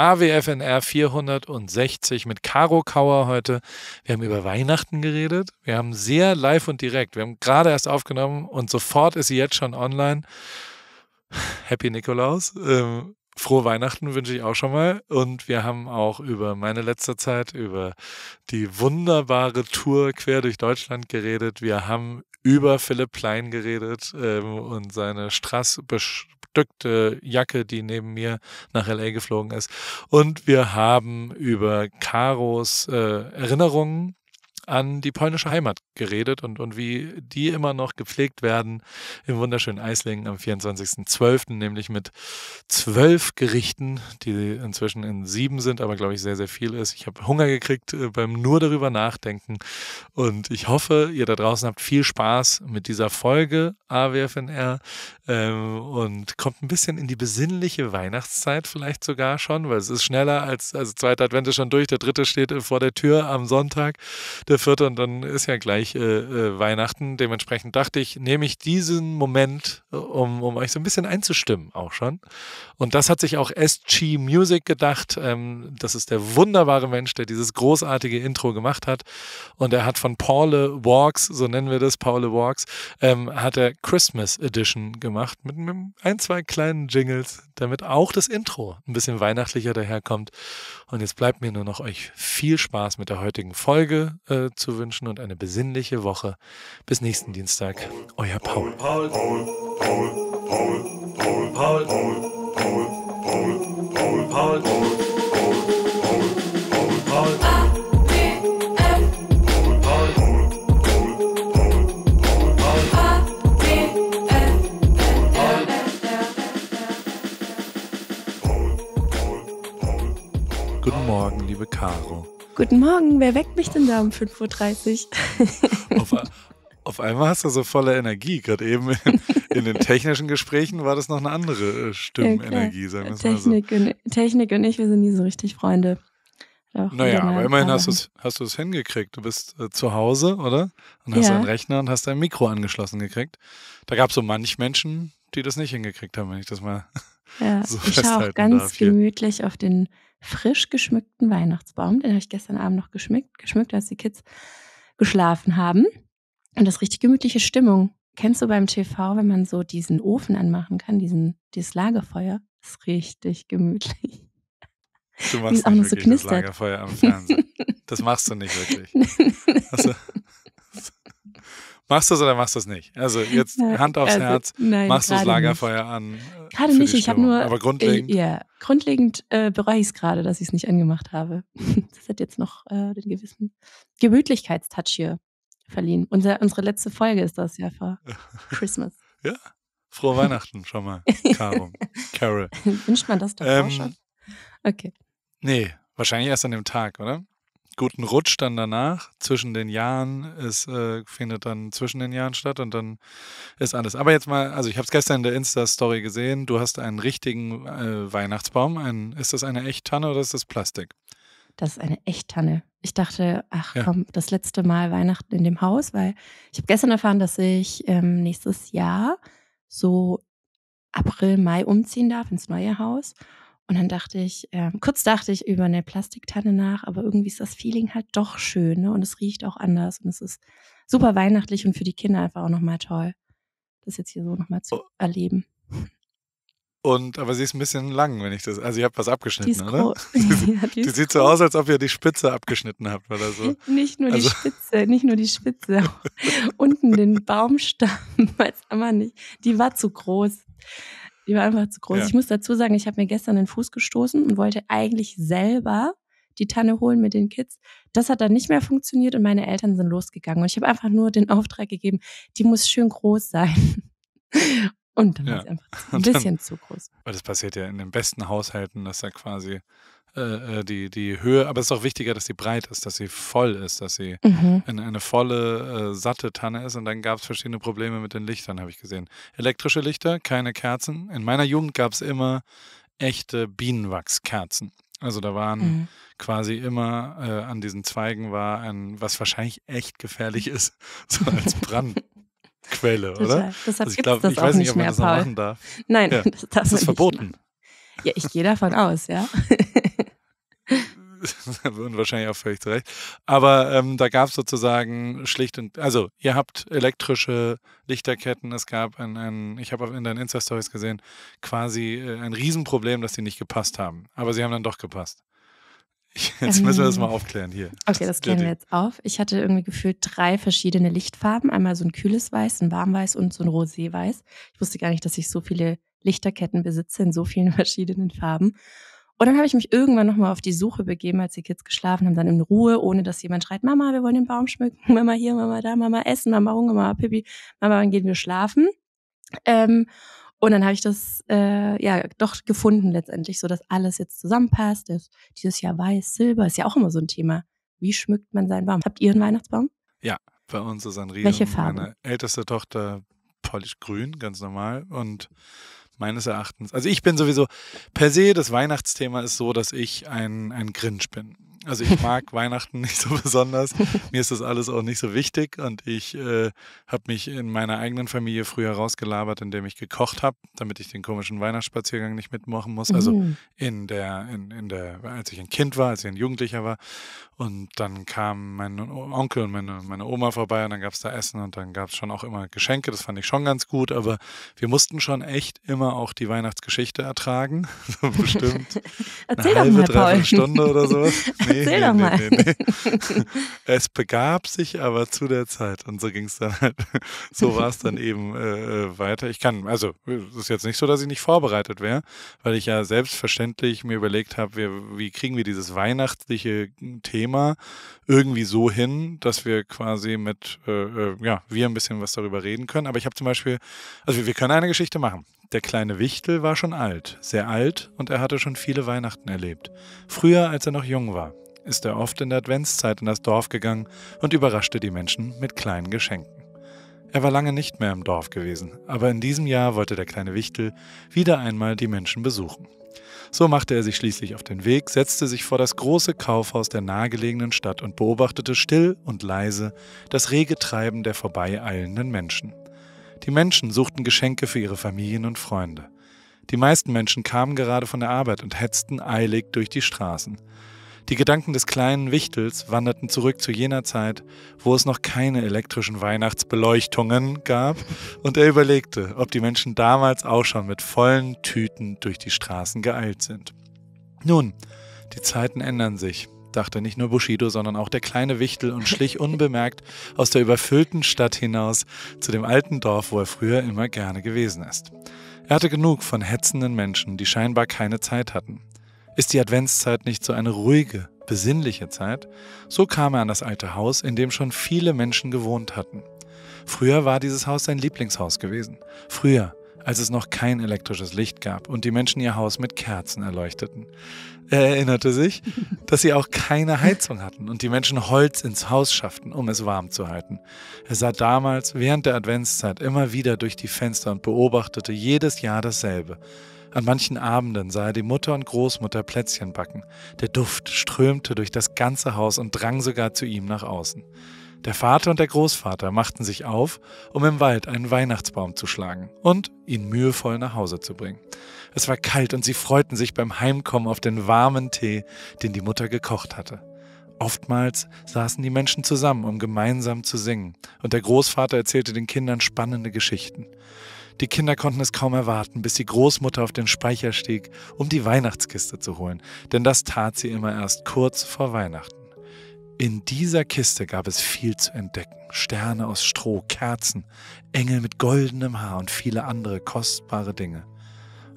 AWFNR 460 mit Caro Kauer heute. Wir haben über Weihnachten geredet. Wir haben sehr live und direkt. Wir haben gerade erst aufgenommen und sofort ist sie jetzt schon online. Happy Nikolaus. Ähm, frohe Weihnachten wünsche ich auch schon mal. Und wir haben auch über meine letzte Zeit, über die wunderbare Tour quer durch Deutschland geredet. Wir haben über Philipp Plein geredet ähm, und seine Strass gestückte Jacke, die neben mir nach LA geflogen ist. Und wir haben über Karos äh, Erinnerungen an die polnische Heimat geredet und, und wie die immer noch gepflegt werden im wunderschönen Eislingen am 24.12., nämlich mit zwölf Gerichten, die inzwischen in sieben sind, aber glaube ich sehr, sehr viel ist. Ich habe Hunger gekriegt äh, beim nur darüber nachdenken und ich hoffe, ihr da draußen habt viel Spaß mit dieser Folge AWFNR ähm, und kommt ein bisschen in die besinnliche Weihnachtszeit vielleicht sogar schon, weil es ist schneller als, also zweiter Advent ist schon durch, der dritte steht äh, vor der Tür am Sonntag der vierte und dann ist ja gleich äh, äh, Weihnachten. Dementsprechend dachte ich, nehme ich diesen Moment, äh, um, um euch so ein bisschen einzustimmen auch schon. Und das hat sich auch SG Music gedacht. Ähm, das ist der wunderbare Mensch, der dieses großartige Intro gemacht hat. Und er hat von Paul Walks, so nennen wir das, Paul Walks, ähm, hat er Christmas Edition gemacht mit, einem ein, zwei kleinen Jingles, damit auch das Intro ein bisschen weihnachtlicher daherkommt. Und jetzt bleibt mir nur noch euch viel Spaß mit der heutigen Folge. Äh, zu wünschen und eine besinnliche Woche. Bis nächsten Dienstag, euer Paul. Paul, Paul, Paul, Paul, Paul, Paul, Paul, Paul, Paul, Paul, Paul, Paul, Paul, Paul. Guten Morgen, liebe Caro. Guten Morgen, wer weckt mich denn da um 5.30 Uhr? Auf, auf einmal hast du so volle Energie. Gerade eben in, in, den technischen Gesprächen war das noch eine andere äh, Stimmenergie, ja, sagen wir es mal so. Und, Technik und ich, wir sind nie so richtig Freunde. Doch, naja, aber immerhin hast du es hast hingekriegt. Du bist äh, zu Hause, oder? Und hast ja. einen Rechner und hast dein Mikro angeschlossen gekriegt. Da gab es so manch Menschen, die das nicht hingekriegt haben, wenn ich das mal ja, so ich festhalten Ich schaue auch ganz gemütlich auf den frisch geschmückten Weihnachtsbaum. Den habe ich gestern Abend noch geschmückt, geschmückt, als die Kids geschlafen haben. Und das ist richtig gemütliche Stimmung. Kennst du beim TV, wenn man so diesen Ofen anmachen kann, diesen, dieses Lagerfeuer? Das ist richtig gemütlich. Du machst nicht wirklich so das Lagerfeuer am Fernsehen. Das machst du nicht wirklich. Also, Machst du es oder machst du es nicht? Also jetzt Hand aufs also, Herz, nein, machst du das Lagerfeuer nicht. an? Gerade nicht, ich habe nur. Aber grundlegend. Äh, ja, grundlegend äh, bereue ich es gerade, dass ich es nicht angemacht habe. das hat jetzt noch äh, den gewissen Gemütlichkeitstouch hier verliehen. Unser, unsere letzte Folge ist das ja vor Christmas. Ja. Frohe Weihnachten schon mal, Caro. Carol. Wünscht man das doch ähm, auch schon? Okay. Nee, wahrscheinlich erst an dem Tag, oder? guten Rutsch dann danach. Zwischen den Jahren ist, äh, findet dann zwischen den Jahren statt und dann ist alles. Aber jetzt mal, also ich habe es gestern in der Insta-Story gesehen, du hast einen richtigen äh, Weihnachtsbaum. Ein, ist das eine Echt-Tanne oder ist das Plastik? Das ist eine Echt-Tanne. Ich dachte, ach ja. komm, das letzte Mal Weihnachten in dem Haus, weil ich habe gestern erfahren, dass ich ähm, nächstes Jahr so April, Mai umziehen darf ins neue Haus. Und dann dachte ich, äh, kurz dachte ich über eine Plastiktanne nach, aber irgendwie ist das Feeling halt doch schön ne? und es riecht auch anders und es ist super weihnachtlich und für die Kinder einfach auch nochmal toll, das jetzt hier so nochmal zu erleben. Und aber sie ist ein bisschen lang, wenn ich das. Also ihr habt was abgeschnitten, die oder? Sie, ja, die, die sieht groß. so aus, als ob ihr die Spitze abgeschnitten habt oder so. Nicht nur also. die Spitze, nicht nur die Spitze. Unten den Baumstamm, weiß man nicht. Die war zu groß. Die war einfach zu groß. Ja. Ich muss dazu sagen, ich habe mir gestern den Fuß gestoßen und wollte eigentlich selber die Tanne holen mit den Kids. Das hat dann nicht mehr funktioniert und meine Eltern sind losgegangen. Und ich habe einfach nur den Auftrag gegeben, die muss schön groß sein. Und dann ja. war sie einfach ein bisschen dann, zu groß. Weil das passiert ja in den besten Haushalten, dass da quasi äh, äh, die, die Höhe, aber es ist auch wichtiger, dass sie breit ist, dass sie voll ist, dass sie mhm. eine, eine volle, äh, satte Tanne ist. Und dann gab es verschiedene Probleme mit den Lichtern, habe ich gesehen. Elektrische Lichter, keine Kerzen. In meiner Jugend gab es immer echte Bienenwachskerzen. Also da waren mhm. quasi immer äh, an diesen Zweigen war ein, was wahrscheinlich echt gefährlich ist, so als Brand. Quelle, oder? Total. Deshalb also ich glaube, ich weiß nicht, ob man mehr, das noch machen darf. Nein, ja. das, das ist verboten. Ja, ich gehe davon aus, ja. würden wahrscheinlich auch völlig zurecht. Aber ähm, da gab es sozusagen schlicht und also ihr habt elektrische Lichterketten. Es gab ein, ein ich habe in deinen Insta Stories gesehen quasi äh, ein Riesenproblem, dass die nicht gepasst haben. Aber sie haben dann doch gepasst. Jetzt müssen wir das mal ähm. aufklären hier. Okay, das klären wir jetzt auf. Ich hatte irgendwie gefühlt drei verschiedene Lichtfarben. Einmal so ein kühles Weiß, ein warmweiß und so ein roséweiß. Ich wusste gar nicht, dass ich so viele Lichterketten besitze in so vielen verschiedenen Farben. Und dann habe ich mich irgendwann nochmal auf die Suche begeben, als die Kids geschlafen haben, dann in Ruhe, ohne dass jemand schreit, Mama, wir wollen den Baum schmücken, Mama hier, Mama da, Mama essen, Mama Hunger, Mama Pipi, Mama, wann gehen wir schlafen? Ähm, und dann habe ich das äh, ja doch gefunden letztendlich, so dass alles jetzt zusammenpasst. Das, dieses Jahr weiß, Silber ist ja auch immer so ein Thema. Wie schmückt man seinen Baum? Habt ihr einen Weihnachtsbaum? Ja, bei uns ist ein Riesen. Welche Farbe? Meine älteste Tochter polish grün, ganz normal. Und meines Erachtens. Also ich bin sowieso per se, das Weihnachtsthema ist so, dass ich ein, ein Grinch bin. Also ich mag Weihnachten nicht so besonders. Mir ist das alles auch nicht so wichtig und ich äh, habe mich in meiner eigenen Familie früher rausgelabert, indem ich gekocht habe, damit ich den komischen Weihnachtsspaziergang nicht mitmachen muss. Also mhm. in der, in, in der, als ich ein Kind war, als ich ein Jugendlicher war. Und dann kamen mein Onkel und meine, meine Oma vorbei und dann gab es da Essen und dann gab es schon auch immer Geschenke. Das fand ich schon ganz gut, aber wir mussten schon echt immer auch die Weihnachtsgeschichte ertragen. Bestimmt eine halbe, dreiviertel Stunde oder sowas. Nee, Erzähl nee, doch mal. Nee, nee, es begab sich aber zu der Zeit und so ging es dann halt. So war es dann eben äh, äh, weiter. Ich kann, also es ist jetzt nicht so, dass ich nicht vorbereitet wäre, weil ich ja selbstverständlich mir überlegt habe, wie kriegen wir dieses weihnachtliche Thema irgendwie so hin, dass wir quasi mit, äh, äh ja, wir ein bisschen was darüber reden können. Aber ich habe zum Beispiel, also wir können eine Geschichte machen. Der kleine Wichtel war schon alt, sehr alt und er hatte schon viele Weihnachten erlebt. Früher, als er noch jung war ist er oft in der Adventszeit in das Dorf gegangen und überraschte die Menschen mit kleinen Geschenken. Er war lange nicht mehr im Dorf gewesen, aber in diesem Jahr wollte der kleine Wichtel wieder einmal die Menschen besuchen. So machte er sich schließlich auf den Weg, setzte sich vor das große Kaufhaus der nahegelegenen Stadt und beobachtete still und leise das rege Treiben der vorbeieilenden Menschen. Die Menschen suchten Geschenke für ihre Familien und Freunde. Die meisten Menschen kamen gerade von der Arbeit und hetzten eilig durch die Straßen. Die Gedanken des kleinen Wichtels wanderten zurück zu jener Zeit, wo es noch keine elektrischen Weihnachtsbeleuchtungen gab, und er überlegte, ob die Menschen damals auch schon mit vollen Tüten durch die Straßen geeilt sind. Nun, die Zeiten ändern sich, dachte nicht nur Bushido, sondern auch der kleine Wichtel und schlich unbemerkt aus der überfüllten Stadt hinaus zu dem alten Dorf, wo er früher immer gerne gewesen ist. Er hatte genug von hetzenden Menschen, die scheinbar keine Zeit hatten. Ist die Adventszeit nicht so eine ruhige, besinnliche Zeit? So kam er an das alte Haus, in dem schon viele Menschen gewohnt hatten. Früher war dieses Haus sein Lieblingshaus gewesen. Früher, als es noch kein elektrisches Licht gab und die Menschen ihr Haus mit Kerzen erleuchteten. Er erinnerte sich, dass sie auch keine Heizung hatten und die Menschen Holz ins Haus schafften, um es warm zu halten. Er sah damals während der Adventszeit immer wieder durch die Fenster und beobachtete jedes Jahr dasselbe. An manchen Abenden sah er die Mutter und Großmutter Plätzchen backen. Der Duft strömte durch das ganze Haus und drang sogar zu ihm nach außen. Der Vater und der Großvater machten sich auf, um im Wald einen Weihnachtsbaum zu schlagen und ihn mühevoll nach Hause zu bringen. Es war kalt und sie freuten sich beim Heimkommen auf den warmen Tee, den die Mutter gekocht hatte. Oftmals saßen die Menschen zusammen, um gemeinsam zu singen, und der Großvater erzählte den Kindern spannende Geschichten. Die Kinder konnten es kaum erwarten, bis die Großmutter auf den Speicher stieg, um die Weihnachtskiste zu holen, denn das tat sie immer erst kurz vor Weihnachten. In dieser Kiste gab es viel zu entdecken. Sterne aus Stroh, Kerzen, Engel mit goldenem Haar und viele andere kostbare Dinge.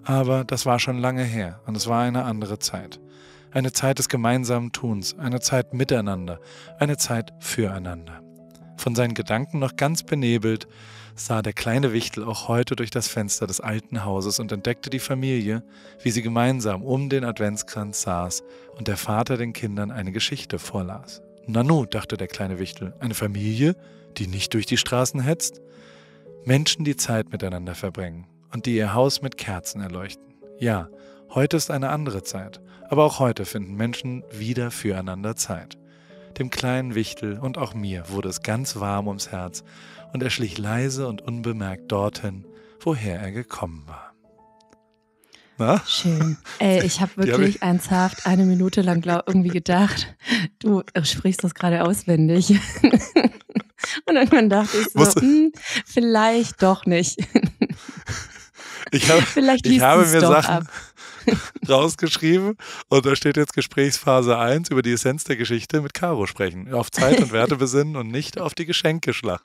Aber das war schon lange her und es war eine andere Zeit. Eine Zeit des gemeinsamen Tuns, eine Zeit miteinander, eine Zeit füreinander. Von seinen Gedanken noch ganz benebelt, sah der kleine Wichtel auch heute durch das Fenster des alten Hauses und entdeckte die Familie, wie sie gemeinsam um den Adventskranz saß und der Vater den Kindern eine Geschichte vorlas. Nanu, dachte der kleine Wichtel, eine Familie, die nicht durch die Straßen hetzt? Menschen, die Zeit miteinander verbringen und die ihr Haus mit Kerzen erleuchten. Ja, heute ist eine andere Zeit, aber auch heute finden Menschen wieder füreinander Zeit. Dem kleinen Wichtel und auch mir wurde es ganz warm ums Herz, und er schlich leise und unbemerkt dorthin, woher er gekommen war. Na? Schön. Ey, ich habe wirklich hab ernsthaft eine Minute lang glaub, irgendwie gedacht, du sprichst das gerade auswendig. Und irgendwann dachte ich so, hm, vielleicht doch nicht. Ich hab, vielleicht ich habe mir Sachen, ab. rausgeschrieben und da steht jetzt Gesprächsphase 1 über die Essenz der Geschichte mit Caro sprechen. Auf Zeit und Werte besinnen und nicht auf die Geschenkeschlacht.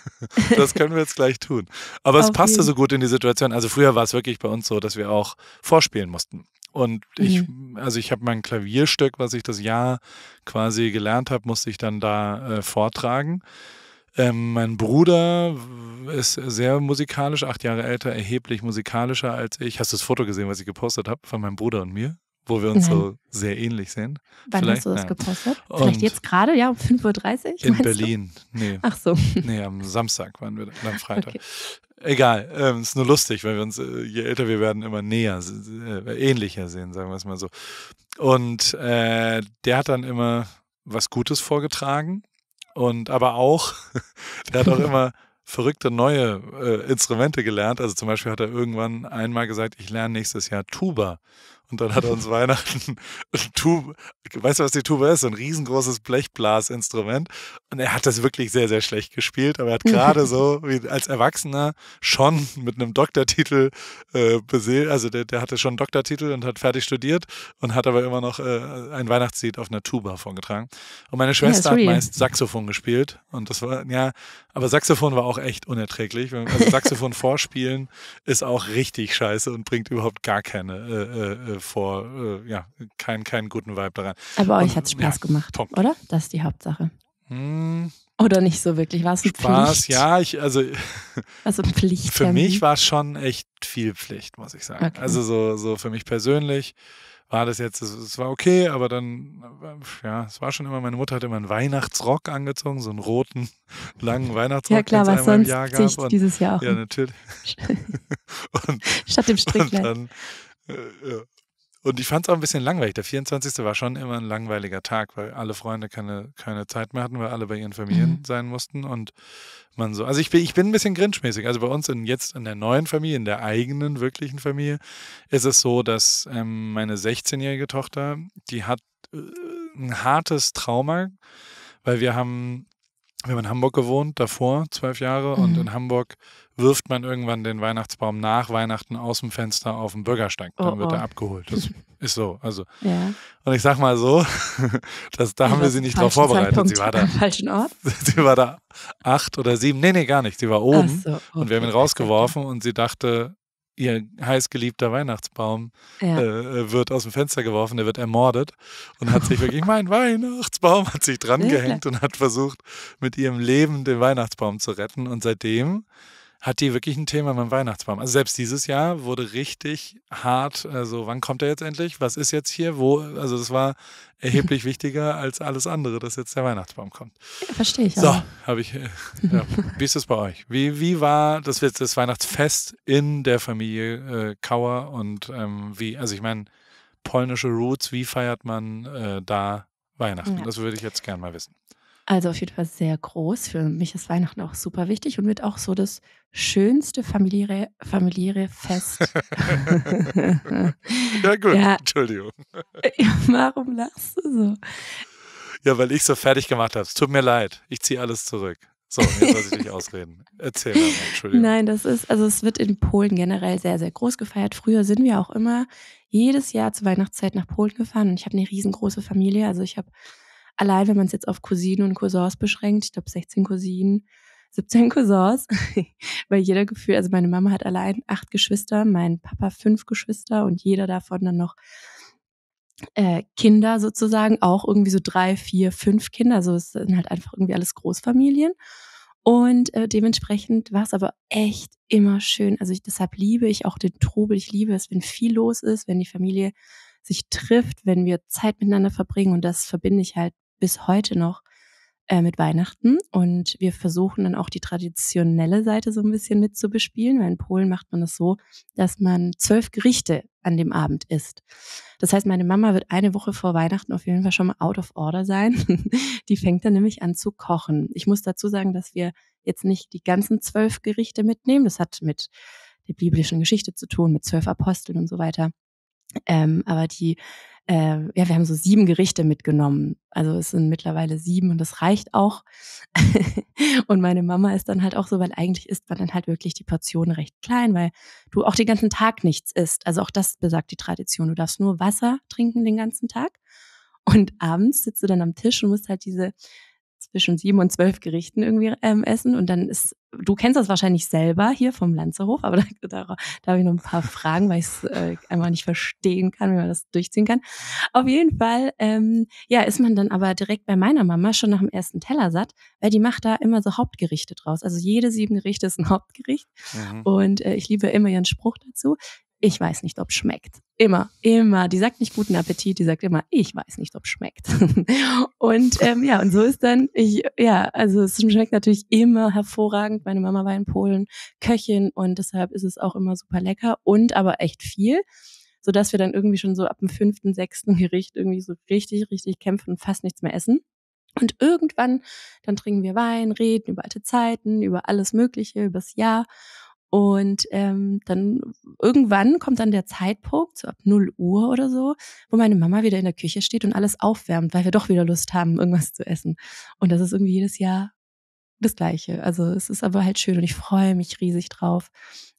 das können wir jetzt gleich tun. Aber auf es passte jeden. so gut in die Situation. Also früher war es wirklich bei uns so, dass wir auch vorspielen mussten. Und ich, mhm. also ich habe mein Klavierstück, was ich das Jahr quasi gelernt habe, musste ich dann da äh, vortragen. Ähm, mein Bruder ist sehr musikalisch, acht Jahre älter, erheblich musikalischer als ich. Hast du das Foto gesehen, was ich gepostet habe von meinem Bruder und mir? Wo wir uns Nein. so sehr ähnlich sehen. Wann Vielleicht? hast du das Nein. gepostet? Und Vielleicht jetzt gerade, ja, um 5.30 Uhr? In Berlin. Du? Nee. Ach so. Nee, am Samstag waren wir, am Freitag. Okay. Egal, ähm, ist nur lustig, weil wir uns, äh, je älter wir werden, immer näher, äh, ähnlicher sehen, sagen wir es mal so. Und äh, der hat dann immer was Gutes vorgetragen und aber auch, der hat auch immer verrückte neue äh, Instrumente gelernt. Also zum Beispiel hat er irgendwann einmal gesagt, ich lerne nächstes Jahr Tuba. Und dann hat er uns Weihnachten ein Tube, weißt du, was die Tube ist? So ein riesengroßes Blechblasinstrument. Und er hat das wirklich sehr, sehr schlecht gespielt, aber er hat gerade so, wie als Erwachsener schon mit einem Doktortitel äh, beseelt, also der, der, hatte schon einen Doktortitel und hat fertig studiert und hat aber immer noch äh, ein Weihnachtslied auf einer Tuba vorgetragen. Und meine Schwester ja, hat meist Saxophon gespielt. Und das war, ja, aber Saxophon war auch echt unerträglich. Also Saxophon vorspielen ist auch richtig scheiße und bringt überhaupt gar keine äh, äh, äh äh, vor, äh, ja, keinen kein guten Vibe daran. Aber euch hat es Spaß ja, gemacht, Punkt. oder? Das ist die Hauptsache. Hm. Oder nicht so wirklich? War es ein Spaß, Pflicht? ja, ich, also. Also Pflicht. Für mich war es schon echt viel Pflicht, muss ich sagen. Okay. Also so, so für mich persönlich war das jetzt, es, war okay, aber dann, ja, es war schon immer, meine Mutter hat immer einen Weihnachtsrock angezogen, so einen roten, langen Weihnachtsrock. Ja, klar, was sonst Jahr gab. Und, dieses Jahr auch. Ja, ne? natürlich. und, Statt dem Stricklein. Und dann, äh, und ich fand es auch ein bisschen langweilig. Der 24. war schon immer ein langweiliger Tag, weil alle Freunde keine, keine Zeit mehr hatten, weil alle bei ihren Familien mhm. sein mussten und man so. Also ich bin, ich bin ein bisschen grinschmäßig. Also bei uns in, jetzt in der neuen Familie, in der eigenen, wirklichen Familie, ist es so, dass ähm, meine 16-jährige Tochter, die hat äh, ein hartes Trauma, weil wir haben wir haben in Hamburg gewohnt, davor zwölf Jahre, mhm. und in Hamburg wirft man irgendwann den Weihnachtsbaum nach Weihnachten aus dem Fenster auf den Bürgersteig. Oh, Dann oh, wird er abgeholt. Das ist so. Also. Ja. Und ich sag mal so, dass, da haben wir sie nicht drauf vorbereitet. sie war da. Falschen Ort? Sie war da acht oder sieben. Nee, nee, gar nicht. Sie war oben so, okay. Oh, und wir haben ihn rausgeworfen und sie dachte, ihr heißgeliebter Weihnachtsbaum ja. äh, wird aus dem Fenster geworfen, der wird ermordet und hat sich wirklich, mein Weihnachtsbaum, hat sich dran gehängt und hat versucht, mit ihrem Leben den Weihnachtsbaum zu retten. Und seitdem hat die wirklich ein Thema mit dem Weihnachtsbaum. Also selbst dieses Jahr wurde richtig hart, also wann kommt er jetzt endlich? Was ist jetzt hier? Wo? Also das war erheblich wichtiger als alles andere, dass jetzt der Weihnachtsbaum kommt. Verstehe ich. So, habe ich. Äh, ja. Wie ist das bei euch? Wie, wie war das, das Weihnachtsfest in der Familie äh, Kauer und ähm, wie, also ich meine, polnische Roots, wie feiert man äh, da Weihnachten? Ja. Das würde ich jetzt gerne mal wissen. Also auf jeden Fall sehr groß. Für mich ist Weihnachten auch super wichtig und wird auch so das schönste familiäre, familiäre Fest. ja gut, ja. Entschuldigung. Warum lachst du so? Ja, weil ich so fertig gemacht habe. Es tut mir leid. Ich ziehe alles zurück. So, jetzt lasse ich dich ausreden. Erzähl mal, Entschuldigung. Nein, das ist, also es wird in Polen generell sehr, sehr groß gefeiert. Früher sind wir auch immer jedes Jahr zur Weihnachtszeit nach Polen gefahren und ich habe eine riesengroße Familie. Also ich habe allein wenn man es jetzt auf Cousinen und Cousins beschränkt, ich glaube 16 Cousinen, 17 Cousins, weil jeder Gefühl, also meine Mama hat allein acht Geschwister, mein Papa fünf Geschwister und jeder davon dann noch äh, Kinder sozusagen, auch irgendwie so drei, vier, fünf Kinder, also es sind halt einfach irgendwie alles Großfamilien. Und äh, dementsprechend war es aber echt immer schön. Also ich, deshalb liebe ich auch den Trubel. Ich liebe es, wenn viel los ist, wenn die Familie sich trifft, wenn wir Zeit miteinander verbringen. Und das verbinde ich halt bis heute noch äh, mit Weihnachten. Und wir versuchen dann auch die traditionelle Seite so ein bisschen mit zu bespielen, weil in Polen macht man das so, dass man zwölf Gerichte an dem Abend isst. Das heißt, meine Mama wird eine Woche vor Weihnachten auf jeden Fall schon mal out of order sein. die fängt dann nämlich an zu kochen. Ich muss dazu sagen, dass wir jetzt nicht die ganzen zwölf Gerichte mitnehmen. Das hat mit der biblischen Geschichte zu tun, mit zwölf Aposteln und so weiter. Ähm, aber die äh, ja, wir haben so sieben Gerichte mitgenommen. Also es sind mittlerweile sieben und das reicht auch. und meine Mama ist dann halt auch so, weil eigentlich isst man dann halt wirklich die Portion recht klein, weil du auch den ganzen Tag nichts isst. Also auch das besagt die Tradition. Du darfst nur Wasser trinken den ganzen Tag. Und abends sitzt du dann am Tisch und musst halt diese zwischen sieben und zwölf Gerichten irgendwie ähm, essen. Und dann ist, du kennst das wahrscheinlich selber hier vom Lanzerhof, aber da, da, da habe ich noch ein paar Fragen, weil ich es äh, einfach nicht verstehen kann, wie man das durchziehen kann. Auf jeden Fall, ähm, ja, ist man dann aber direkt bei meiner Mama schon nach dem ersten Teller satt, weil die macht da immer so Hauptgerichte draus. Also jede sieben Gerichte ist ein Hauptgericht. Mhm. Und äh, ich liebe immer ihren Spruch dazu ich weiß nicht, ob schmeckt. Immer, immer. Die sagt nicht guten Appetit, die sagt immer, ich weiß nicht, ob schmeckt. und ähm, ja, und so ist dann, ich, ja, also es schmeckt natürlich immer hervorragend. Meine Mama war in Polen Köchin und deshalb ist es auch immer super lecker und aber echt viel sodass wir dann irgendwie schon so ab dem fünften, sechsten Gericht irgendwie so richtig, richtig kämpfen und fast nichts mehr essen. Und irgendwann, dann trinken wir Wein, reden über alte Zeiten, über alles Mögliche, übers Jahr. Und ähm, dann irgendwann kommt dann der Zeitpunkt, so ab 0 Uhr oder so, wo meine Mama wieder in der Küche steht und alles aufwärmt, weil wir doch wieder Lust haben, irgendwas zu essen. Und das ist irgendwie jedes Jahr das Gleiche. Also es ist aber halt schön und ich freue mich riesig drauf,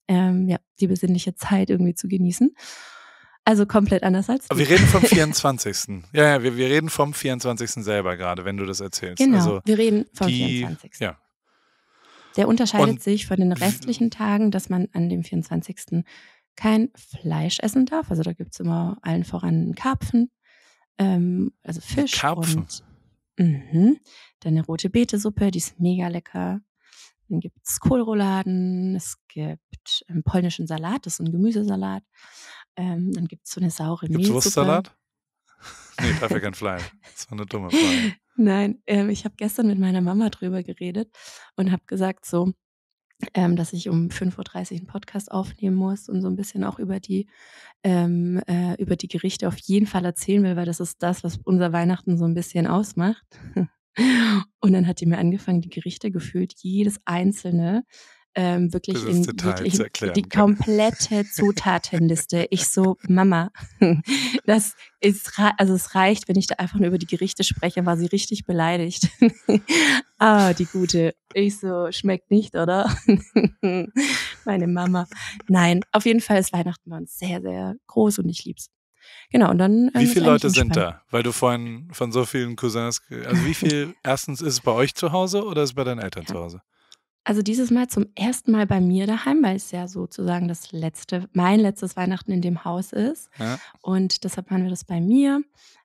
ähm, ja, die besinnliche Zeit irgendwie zu genießen. Also komplett anders als. Aber Wir reden vom 24. ja, ja wir, wir reden vom 24. selber gerade, wenn du das erzählst. Genau, also wir reden vom die, 24. Ja, der unterscheidet und sich von den restlichen Tagen, dass man an dem 24. kein Fleisch essen darf. Also da gibt es immer allen voran Karpfen, ähm, also Fisch. Karpfen. Und, mh, dann eine rote Beetesuppe, die ist mega lecker. Dann gibt es Kohlrouladen, es gibt einen polnischen Salat, das ist ein Gemüsesalat. Ähm, dann gibt es so eine saure Mehlsuppe. Gibt's Wurstsalat? Nee, dafür kein Fleisch. Das war eine dumme Frage. Nein, ähm, ich habe gestern mit meiner Mama drüber geredet und habe gesagt so, ähm, dass ich um 5.30 Uhr einen Podcast aufnehmen muss und so ein bisschen auch über die, ähm, äh, über die Gerichte auf jeden Fall erzählen will, weil das ist das, was unser Weihnachten so ein bisschen ausmacht. Und dann hat die mir angefangen, die Gerichte gefühlt, jedes einzelne ähm, wirklich in wirklich die kann. komplette Zutatenliste. ich so, Mama, das ist, also es reicht, wenn ich da einfach nur über die Gerichte spreche, war sie richtig beleidigt. ah, die gute. Ich so, schmeckt nicht, oder? Meine Mama. Nein, auf jeden Fall ist Weihnachten bei uns sehr, sehr groß und ich lieb's. Genau, und dann. Ähm, wie viele Leute sind da? Weil du vorhin von so vielen Cousins. Also, wie viel, erstens, ist es bei euch zu Hause oder ist es bei deinen Eltern ja. zu Hause? also dieses Mal zum ersten Mal bei mir daheim, weil es ja sozusagen das letzte, mein letztes Weihnachten in dem Haus ist. Ja. Und deshalb machen wir das bei mir.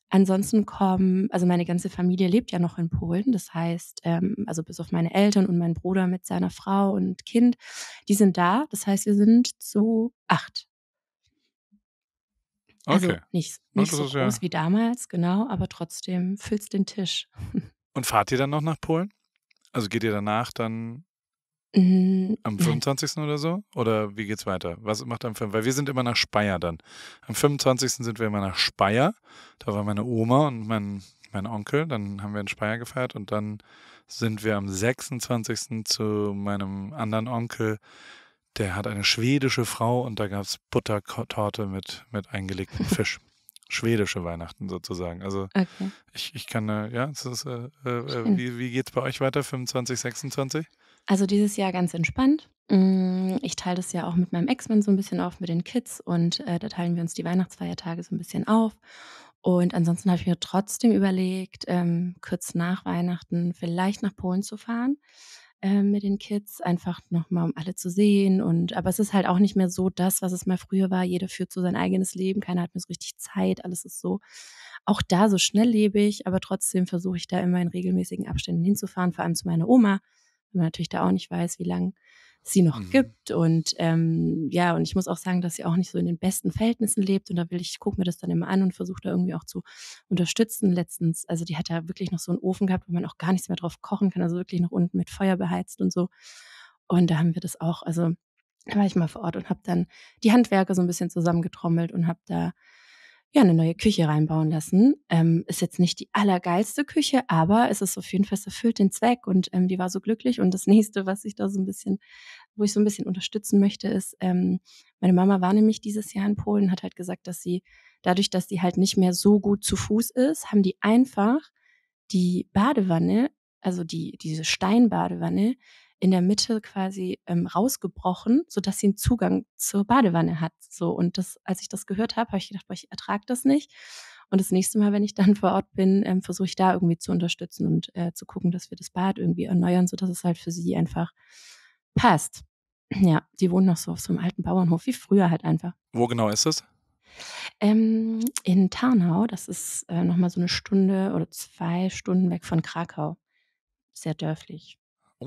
Ansonsten kommen, also meine ganze Familie lebt ja noch in Polen. Das heißt, ähm, also bis auf meine Eltern und mein Bruder mit seiner Frau und Kind, die sind da. Das heißt, wir sind zu acht. Also okay. nicht, nicht so groß ja. wie damals, genau, aber trotzdem füllst den Tisch. Und fahrt ihr dann noch nach Polen? Also geht ihr danach dann Mhm. Am 25. Nein. oder so? Oder wie geht's weiter? Was macht am 5? Weil wir sind immer nach Speyer dann. Am 25. sind wir immer nach Speyer. Da war meine Oma und mein, mein Onkel. Dann haben wir in Speyer gefeiert und dann sind wir am 26. zu meinem anderen Onkel. Der hat eine schwedische Frau und da gab's Buttertorte mit, mit eingelegtem Fisch. schwedische Weihnachten sozusagen. Also okay. ich, ich kann, äh, ja, ist, äh, äh, äh wie, wie geht's bei euch weiter? 25, 26? Also dieses Jahr ganz entspannt. Mm, ich teile das ja auch mit meinem Ex-Mann so ein bisschen auf, mit den Kids und äh, da teilen wir uns die Weihnachtsfeiertage so ein bisschen auf. Und ansonsten habe ich mir trotzdem überlegt, ähm, kurz nach Weihnachten vielleicht nach Polen zu fahren äh, mit den Kids, einfach nochmal, um alle zu sehen. Und aber es ist halt auch nicht mehr so das, was es mal früher war. Jeder führt so sein eigenes Leben, keiner hat mehr so richtig Zeit, alles ist so auch da so schnelllebig, aber trotzdem versuche ich da immer in regelmäßigen Abständen hinzufahren, vor allem zu meiner Oma wenn man natürlich da auch nicht weiß, wie lange sie noch mhm. gibt. Und ähm, ja, und ich muss auch sagen, dass sie auch nicht so in den besten Verhältnissen lebt. Und da will ich, gucke mir das dann immer an und versuche da irgendwie auch zu unterstützen. Letztens, also die hat da wirklich noch so einen Ofen gehabt, wo man auch gar nichts mehr drauf kochen kann, also wirklich noch unten mit Feuer beheizt und so. Und da haben wir das auch, also da war ich mal vor Ort und habe dann die Handwerker so ein bisschen zusammengetrommelt und habe da ja, eine neue Küche reinbauen lassen. Ähm, ist jetzt nicht die allergeilste Küche, aber es ist auf jeden Fall, es erfüllt den Zweck und ähm, die war so glücklich. Und das nächste, was ich da so ein bisschen, wo ich so ein bisschen unterstützen möchte, ist, ähm, meine Mama war nämlich dieses Jahr in Polen, hat halt gesagt, dass sie, dadurch, dass sie halt nicht mehr so gut zu Fuß ist, haben die einfach die Badewanne, also die, diese Steinbadewanne, in der Mitte quasi ähm, rausgebrochen, sodass sie einen Zugang zur Badewanne hat. So und das, als ich das gehört habe, habe ich gedacht, boah, ich ertrage das nicht. Und das nächste Mal, wenn ich dann vor Ort bin, ähm, versuche ich da irgendwie zu unterstützen und äh, zu gucken, dass wir das Bad irgendwie erneuern, sodass es halt für sie einfach passt. Ja, die wohnt noch so auf so einem alten Bauernhof, wie früher halt einfach. Wo genau ist es? Ähm, in Tarnau, das ist äh, nochmal so eine Stunde oder zwei Stunden weg von Krakau. Sehr dörflich.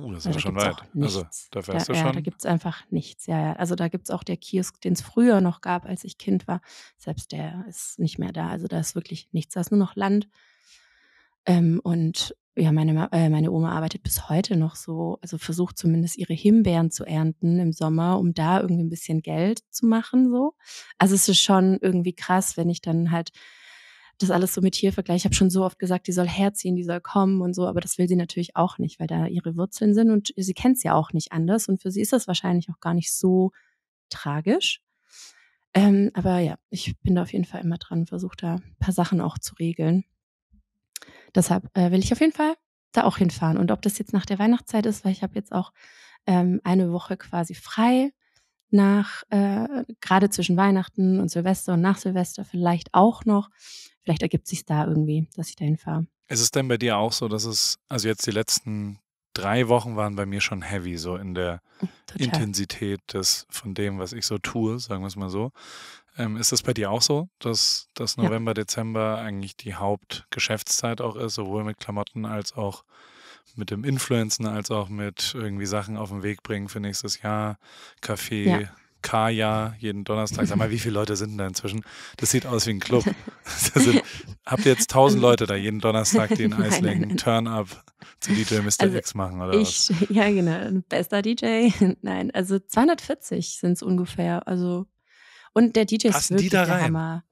Oh, das ist also ja schon weit. Also da wärst da, du schon. Ja, da gibt es einfach nichts. Ja, ja. Also da gibt es auch der Kiosk, den es früher noch gab, als ich Kind war. Selbst der ist nicht mehr da. Also da ist wirklich nichts. Da ist nur noch Land. Ähm, und ja, meine, äh, meine Oma arbeitet bis heute noch so, also versucht zumindest ihre Himbeeren zu ernten im Sommer, um da irgendwie ein bisschen Geld zu machen. So. Also es ist schon irgendwie krass, wenn ich dann halt das alles so mit Tiervergleich. Ich habe schon so oft gesagt, die soll herziehen, die soll kommen und so, aber das will sie natürlich auch nicht, weil da ihre Wurzeln sind und sie kennt es ja auch nicht anders. Und für sie ist das wahrscheinlich auch gar nicht so tragisch. Ähm, aber ja, ich bin da auf jeden Fall immer dran, und versuche da ein paar Sachen auch zu regeln. Deshalb äh, will ich auf jeden Fall da auch hinfahren. Und ob das jetzt nach der Weihnachtszeit ist, weil ich habe jetzt auch ähm, eine Woche quasi frei nach, äh, gerade zwischen Weihnachten und Silvester und nach Silvester vielleicht auch noch vielleicht ergibt sich da irgendwie, dass ich dahin fahre. Ist es denn bei dir auch so, dass es, also jetzt die letzten drei Wochen waren bei mir schon heavy, so in der oh, Total. Intensität des, von dem, was ich so tue, sagen wir es mal so. Ähm, ist das bei dir auch so, dass, dass November, ja. Dezember eigentlich die Hauptgeschäftszeit auch ist, sowohl mit Klamotten als auch mit dem Influencen, als auch mit irgendwie Sachen auf den Weg bringen für nächstes Jahr, Kaffee, ja. Kaya jeden Donnerstag. Sag mal, wie viele Leute sind denn da inzwischen? Das sieht aus wie ein Club. Sind, habt ihr jetzt tausend Leute da jeden Donnerstag, die in Eis legen, Turn-Up zu DJ Mr. Also X machen oder ich, was? Ja, genau. Bester DJ. Nein, also 240 sind es ungefähr. Also und der DJ Passen ist wirklich die da rein? der Hammer.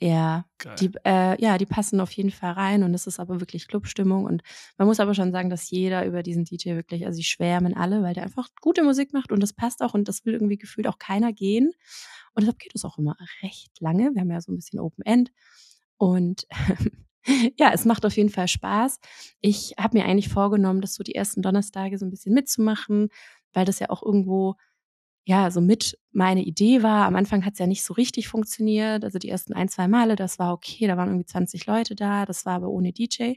Ja, die, äh, ja, die passen auf jeden Fall rein und es ist aber wirklich Clubstimmung und man muss aber schon sagen, dass jeder über diesen DJ wirklich, also die schwärmen alle, weil der einfach gute Musik macht und das passt auch und das will irgendwie gefühlt auch keiner gehen und deshalb geht es auch immer recht lange. Wir haben ja so ein bisschen Open End und ja, es macht auf jeden Fall Spaß. Ich habe mir eigentlich vorgenommen, das so die ersten Donnerstage so ein bisschen mitzumachen, weil das ja auch irgendwo ja, so mit meine Idee war. Am Anfang hat es ja nicht so richtig funktioniert. Also die ersten ein, zwei Male, das war okay, da waren irgendwie 20 Leute da, das war aber ohne DJ.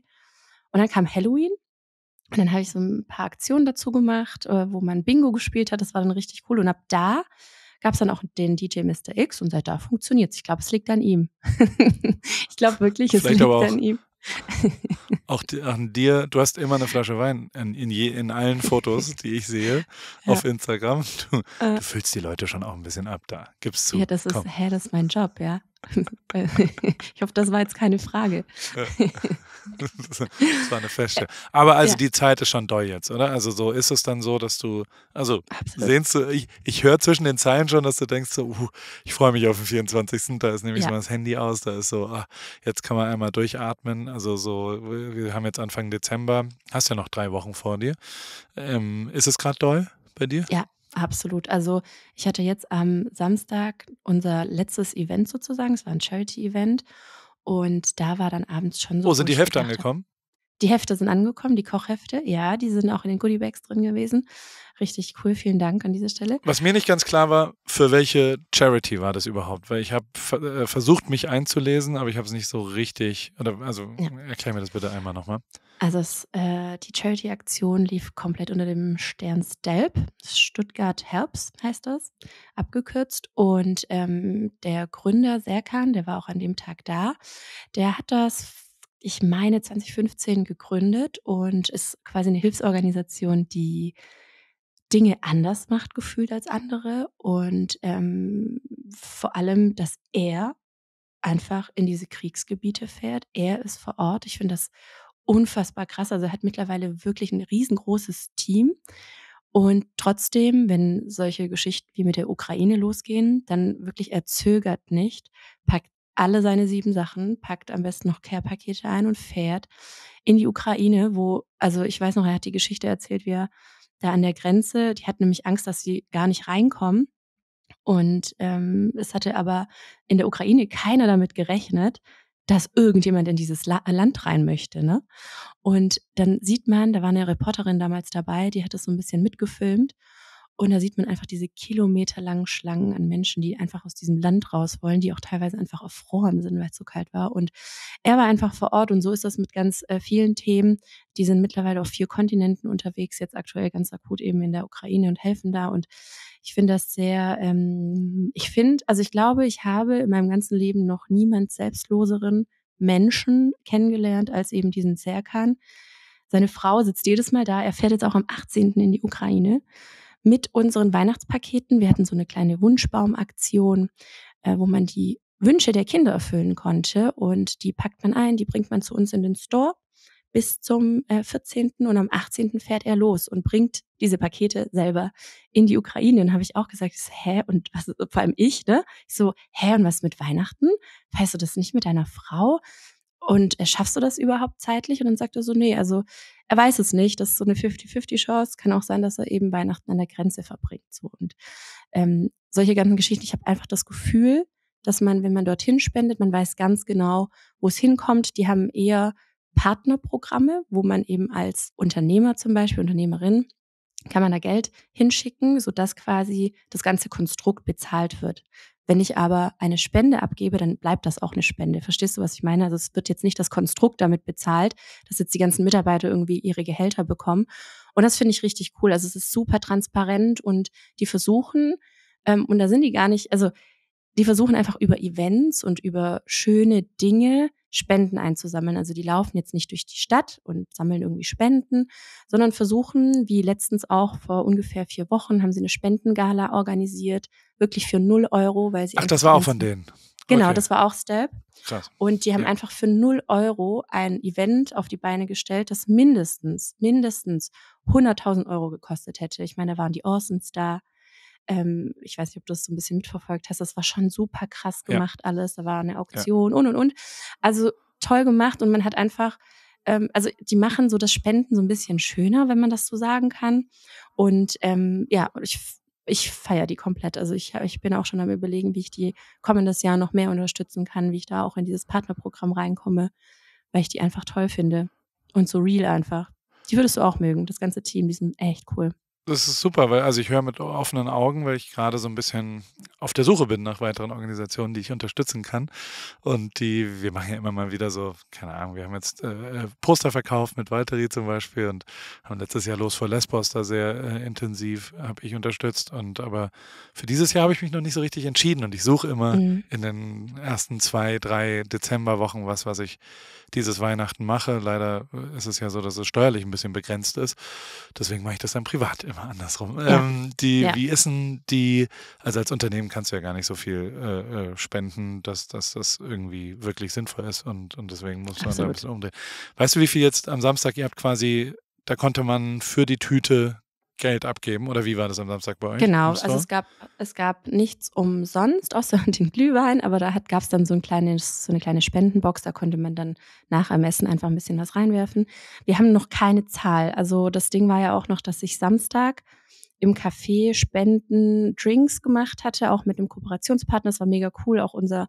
Und dann kam Halloween und dann habe ich so ein paar Aktionen dazu gemacht, äh, wo man Bingo gespielt hat, das war dann richtig cool. Und ab da gab es dann auch den DJ Mr. X und seit da funktioniert es. Ich glaube, es liegt an ihm. ich glaube wirklich, es Vielleicht liegt an ihm. Auch die, an dir, du hast immer eine Flasche Wein in, in, je, in allen Fotos, die ich sehe ja. auf Instagram. Du, äh, du, füllst die Leute schon auch ein bisschen ab da. Gibst du. Ja, das ist, hä, das ist mein Job, ja ich hoffe, das war jetzt keine Frage. das war eine feste. Aber also ja. die Zeit ist schon doll jetzt, oder? Also so ist es dann so, dass du, also Absolut. sehnst du, ich, ich höre zwischen den Zeilen schon, dass du denkst so, uh, ich freue mich auf den 24. Da ist nämlich ja. mal das Handy aus, da ist so, ah, jetzt kann man einmal durchatmen. Also so, wir haben jetzt Anfang Dezember, hast ja noch drei Wochen vor dir. Ähm, ist es gerade doll bei dir? Ja, Absolut. Also ich hatte jetzt am Samstag unser letztes Event sozusagen. Es war ein Charity-Event. Und da war dann abends schon so. Oh, sind die Hefte angekommen? Die Hefte sind angekommen, die Kochhefte. Ja, die sind auch in den Goodiebags drin gewesen. Richtig cool, vielen Dank an dieser Stelle. Was mir nicht ganz klar war, für welche Charity war das überhaupt? Weil ich habe äh, versucht, mich einzulesen, aber ich habe es nicht so richtig. Oder, also ja. erklär mir das bitte einmal nochmal. Also es, äh, die Charity-Aktion lief komplett unter dem Stern STELP, Stuttgart Helps heißt das, abgekürzt. Und ähm, der Gründer Serkan, der war auch an dem Tag da, der hat das ich meine, 2015 gegründet und ist quasi eine Hilfsorganisation, die Dinge anders macht, gefühlt als andere. Und ähm, vor allem, dass er einfach in diese Kriegsgebiete fährt. Er ist vor Ort. Ich finde das unfassbar krass. Also er hat mittlerweile wirklich ein riesengroßes Team. Und trotzdem, wenn solche Geschichten wie mit der Ukraine losgehen, dann wirklich er zögert nicht, packt alle seine sieben Sachen, packt am besten noch Care-Pakete ein und fährt in die Ukraine, wo, also ich weiß noch, er hat die Geschichte erzählt, wie er da an der Grenze, die hat nämlich Angst, dass sie gar nicht reinkommen. Und ähm, es hatte aber in der Ukraine keiner damit gerechnet, dass irgendjemand in dieses La Land rein möchte. Ne? Und dann sieht man, da war eine Reporterin damals dabei, die hat das so ein bisschen mitgefilmt. Und da sieht man einfach diese kilometerlangen Schlangen an Menschen, die einfach aus diesem Land raus wollen, die auch teilweise einfach erfroren sind, weil es so kalt war. Und er war einfach vor Ort und so ist das mit ganz äh, vielen Themen. Die sind mittlerweile auf vier Kontinenten unterwegs, jetzt aktuell ganz akut eben in der Ukraine und helfen da. Und ich finde das sehr, ähm, ich finde, also ich glaube, ich habe in meinem ganzen Leben noch niemand selbstloseren Menschen kennengelernt als eben diesen Serkan. Seine Frau sitzt jedes Mal da. Er fährt jetzt auch am 18. in die Ukraine mit unseren Weihnachtspaketen. Wir hatten so eine kleine Wunschbaumaktion, äh, wo man die Wünsche der Kinder erfüllen konnte. Und die packt man ein, die bringt man zu uns in den Store bis zum äh, 14. und am 18. fährt er los und bringt diese Pakete selber in die Ukraine. Und habe ich auch gesagt, hä, und was, vor allem ich, ne? Ich so, hä, und was mit Weihnachten? Weißt du das nicht mit deiner Frau? Und äh, schaffst du das überhaupt zeitlich? Und dann sagt er so, nee, also er weiß es nicht. Das ist so eine 50-50-Chance. Kann auch sein, dass er eben Weihnachten an der Grenze verbringt. So. Und ähm, solche ganzen Geschichten, ich habe einfach das Gefühl, dass man, wenn man dorthin spendet, man weiß ganz genau, wo es hinkommt. Die haben eher Partnerprogramme, wo man eben als Unternehmer zum Beispiel, Unternehmerin, kann man da Geld hinschicken, sodass quasi das ganze Konstrukt bezahlt wird. Wenn ich aber eine Spende abgebe, dann bleibt das auch eine Spende. Verstehst du, was ich meine? Also es wird jetzt nicht das Konstrukt damit bezahlt, dass jetzt die ganzen Mitarbeiter irgendwie ihre Gehälter bekommen. Und das finde ich richtig cool. Also es ist super transparent und die versuchen, ähm, und da sind die gar nicht, also die versuchen einfach über Events und über schöne Dinge Spenden einzusammeln. Also die laufen jetzt nicht durch die Stadt und sammeln irgendwie Spenden, sondern versuchen, wie letztens auch vor ungefähr vier Wochen, haben sie eine Spendengala organisiert, wirklich für null Euro, weil sie. Ach, das war auch von denen. Genau, okay. das war auch Step. Krass. Und die haben ja. einfach für null Euro ein Event auf die Beine gestellt, das mindestens, mindestens 100.000 Euro gekostet hätte. Ich meine, da waren die Orsons da, ähm, ich weiß nicht, ob du das so ein bisschen mitverfolgt hast, das war schon super krass gemacht ja. alles, da war eine Auktion ja. und und und. Also toll gemacht und man hat einfach, ähm, also die machen so das Spenden so ein bisschen schöner, wenn man das so sagen kann. Und ähm, ja, ich ich feiere die komplett. Also ich, ich bin auch schon am überlegen, wie ich die kommendes Jahr noch mehr unterstützen kann, wie ich da auch in dieses Partnerprogramm reinkomme, weil ich die einfach toll finde. Und so real einfach. Die würdest du auch mögen. Das ganze Team, die sind echt cool. Das ist super, weil also ich höre mit offenen Augen, weil ich gerade so ein bisschen auf der Suche bin nach weiteren Organisationen, die ich unterstützen kann. Und die, wir machen ja immer mal wieder so, keine Ahnung, wir haben jetzt äh, äh Poster verkauft mit Valtteri zum Beispiel und haben letztes Jahr Los vor Lesbos da sehr äh, intensiv, habe ich unterstützt. Und aber für dieses Jahr habe ich mich noch nicht so richtig entschieden und ich suche immer mhm. in den ersten zwei, drei Dezemberwochen was, was ich dieses Weihnachten mache. Leider äh, ist es ja so, dass es steuerlich ein bisschen begrenzt ist. Deswegen mache ich das dann privat immer andersrum. Ja. Ähm, die, ja. Wie ist denn die, also als Unternehmen kannst du ja gar nicht so viel äh, äh spenden, dass, dass das irgendwie wirklich sinnvoll ist und, und deswegen muss man Absolut. da ein bisschen umdrehen. Weißt du, wie viel jetzt am Samstag, ihr habt quasi, da konnte man für die Tüte Geld abgeben oder wie war das am Samstag bei euch? Genau, also es gab, es gab nichts umsonst, außer den Glühwein, aber da gab es dann so, ein kleines, so eine kleine Spendenbox, da konnte man dann nach Ermessen einfach ein bisschen was reinwerfen. Wir haben noch keine Zahl, also das Ding war ja auch noch, dass ich Samstag im Café Spenden Drinks gemacht hatte, auch mit einem Kooperationspartner, das war mega cool, auch unser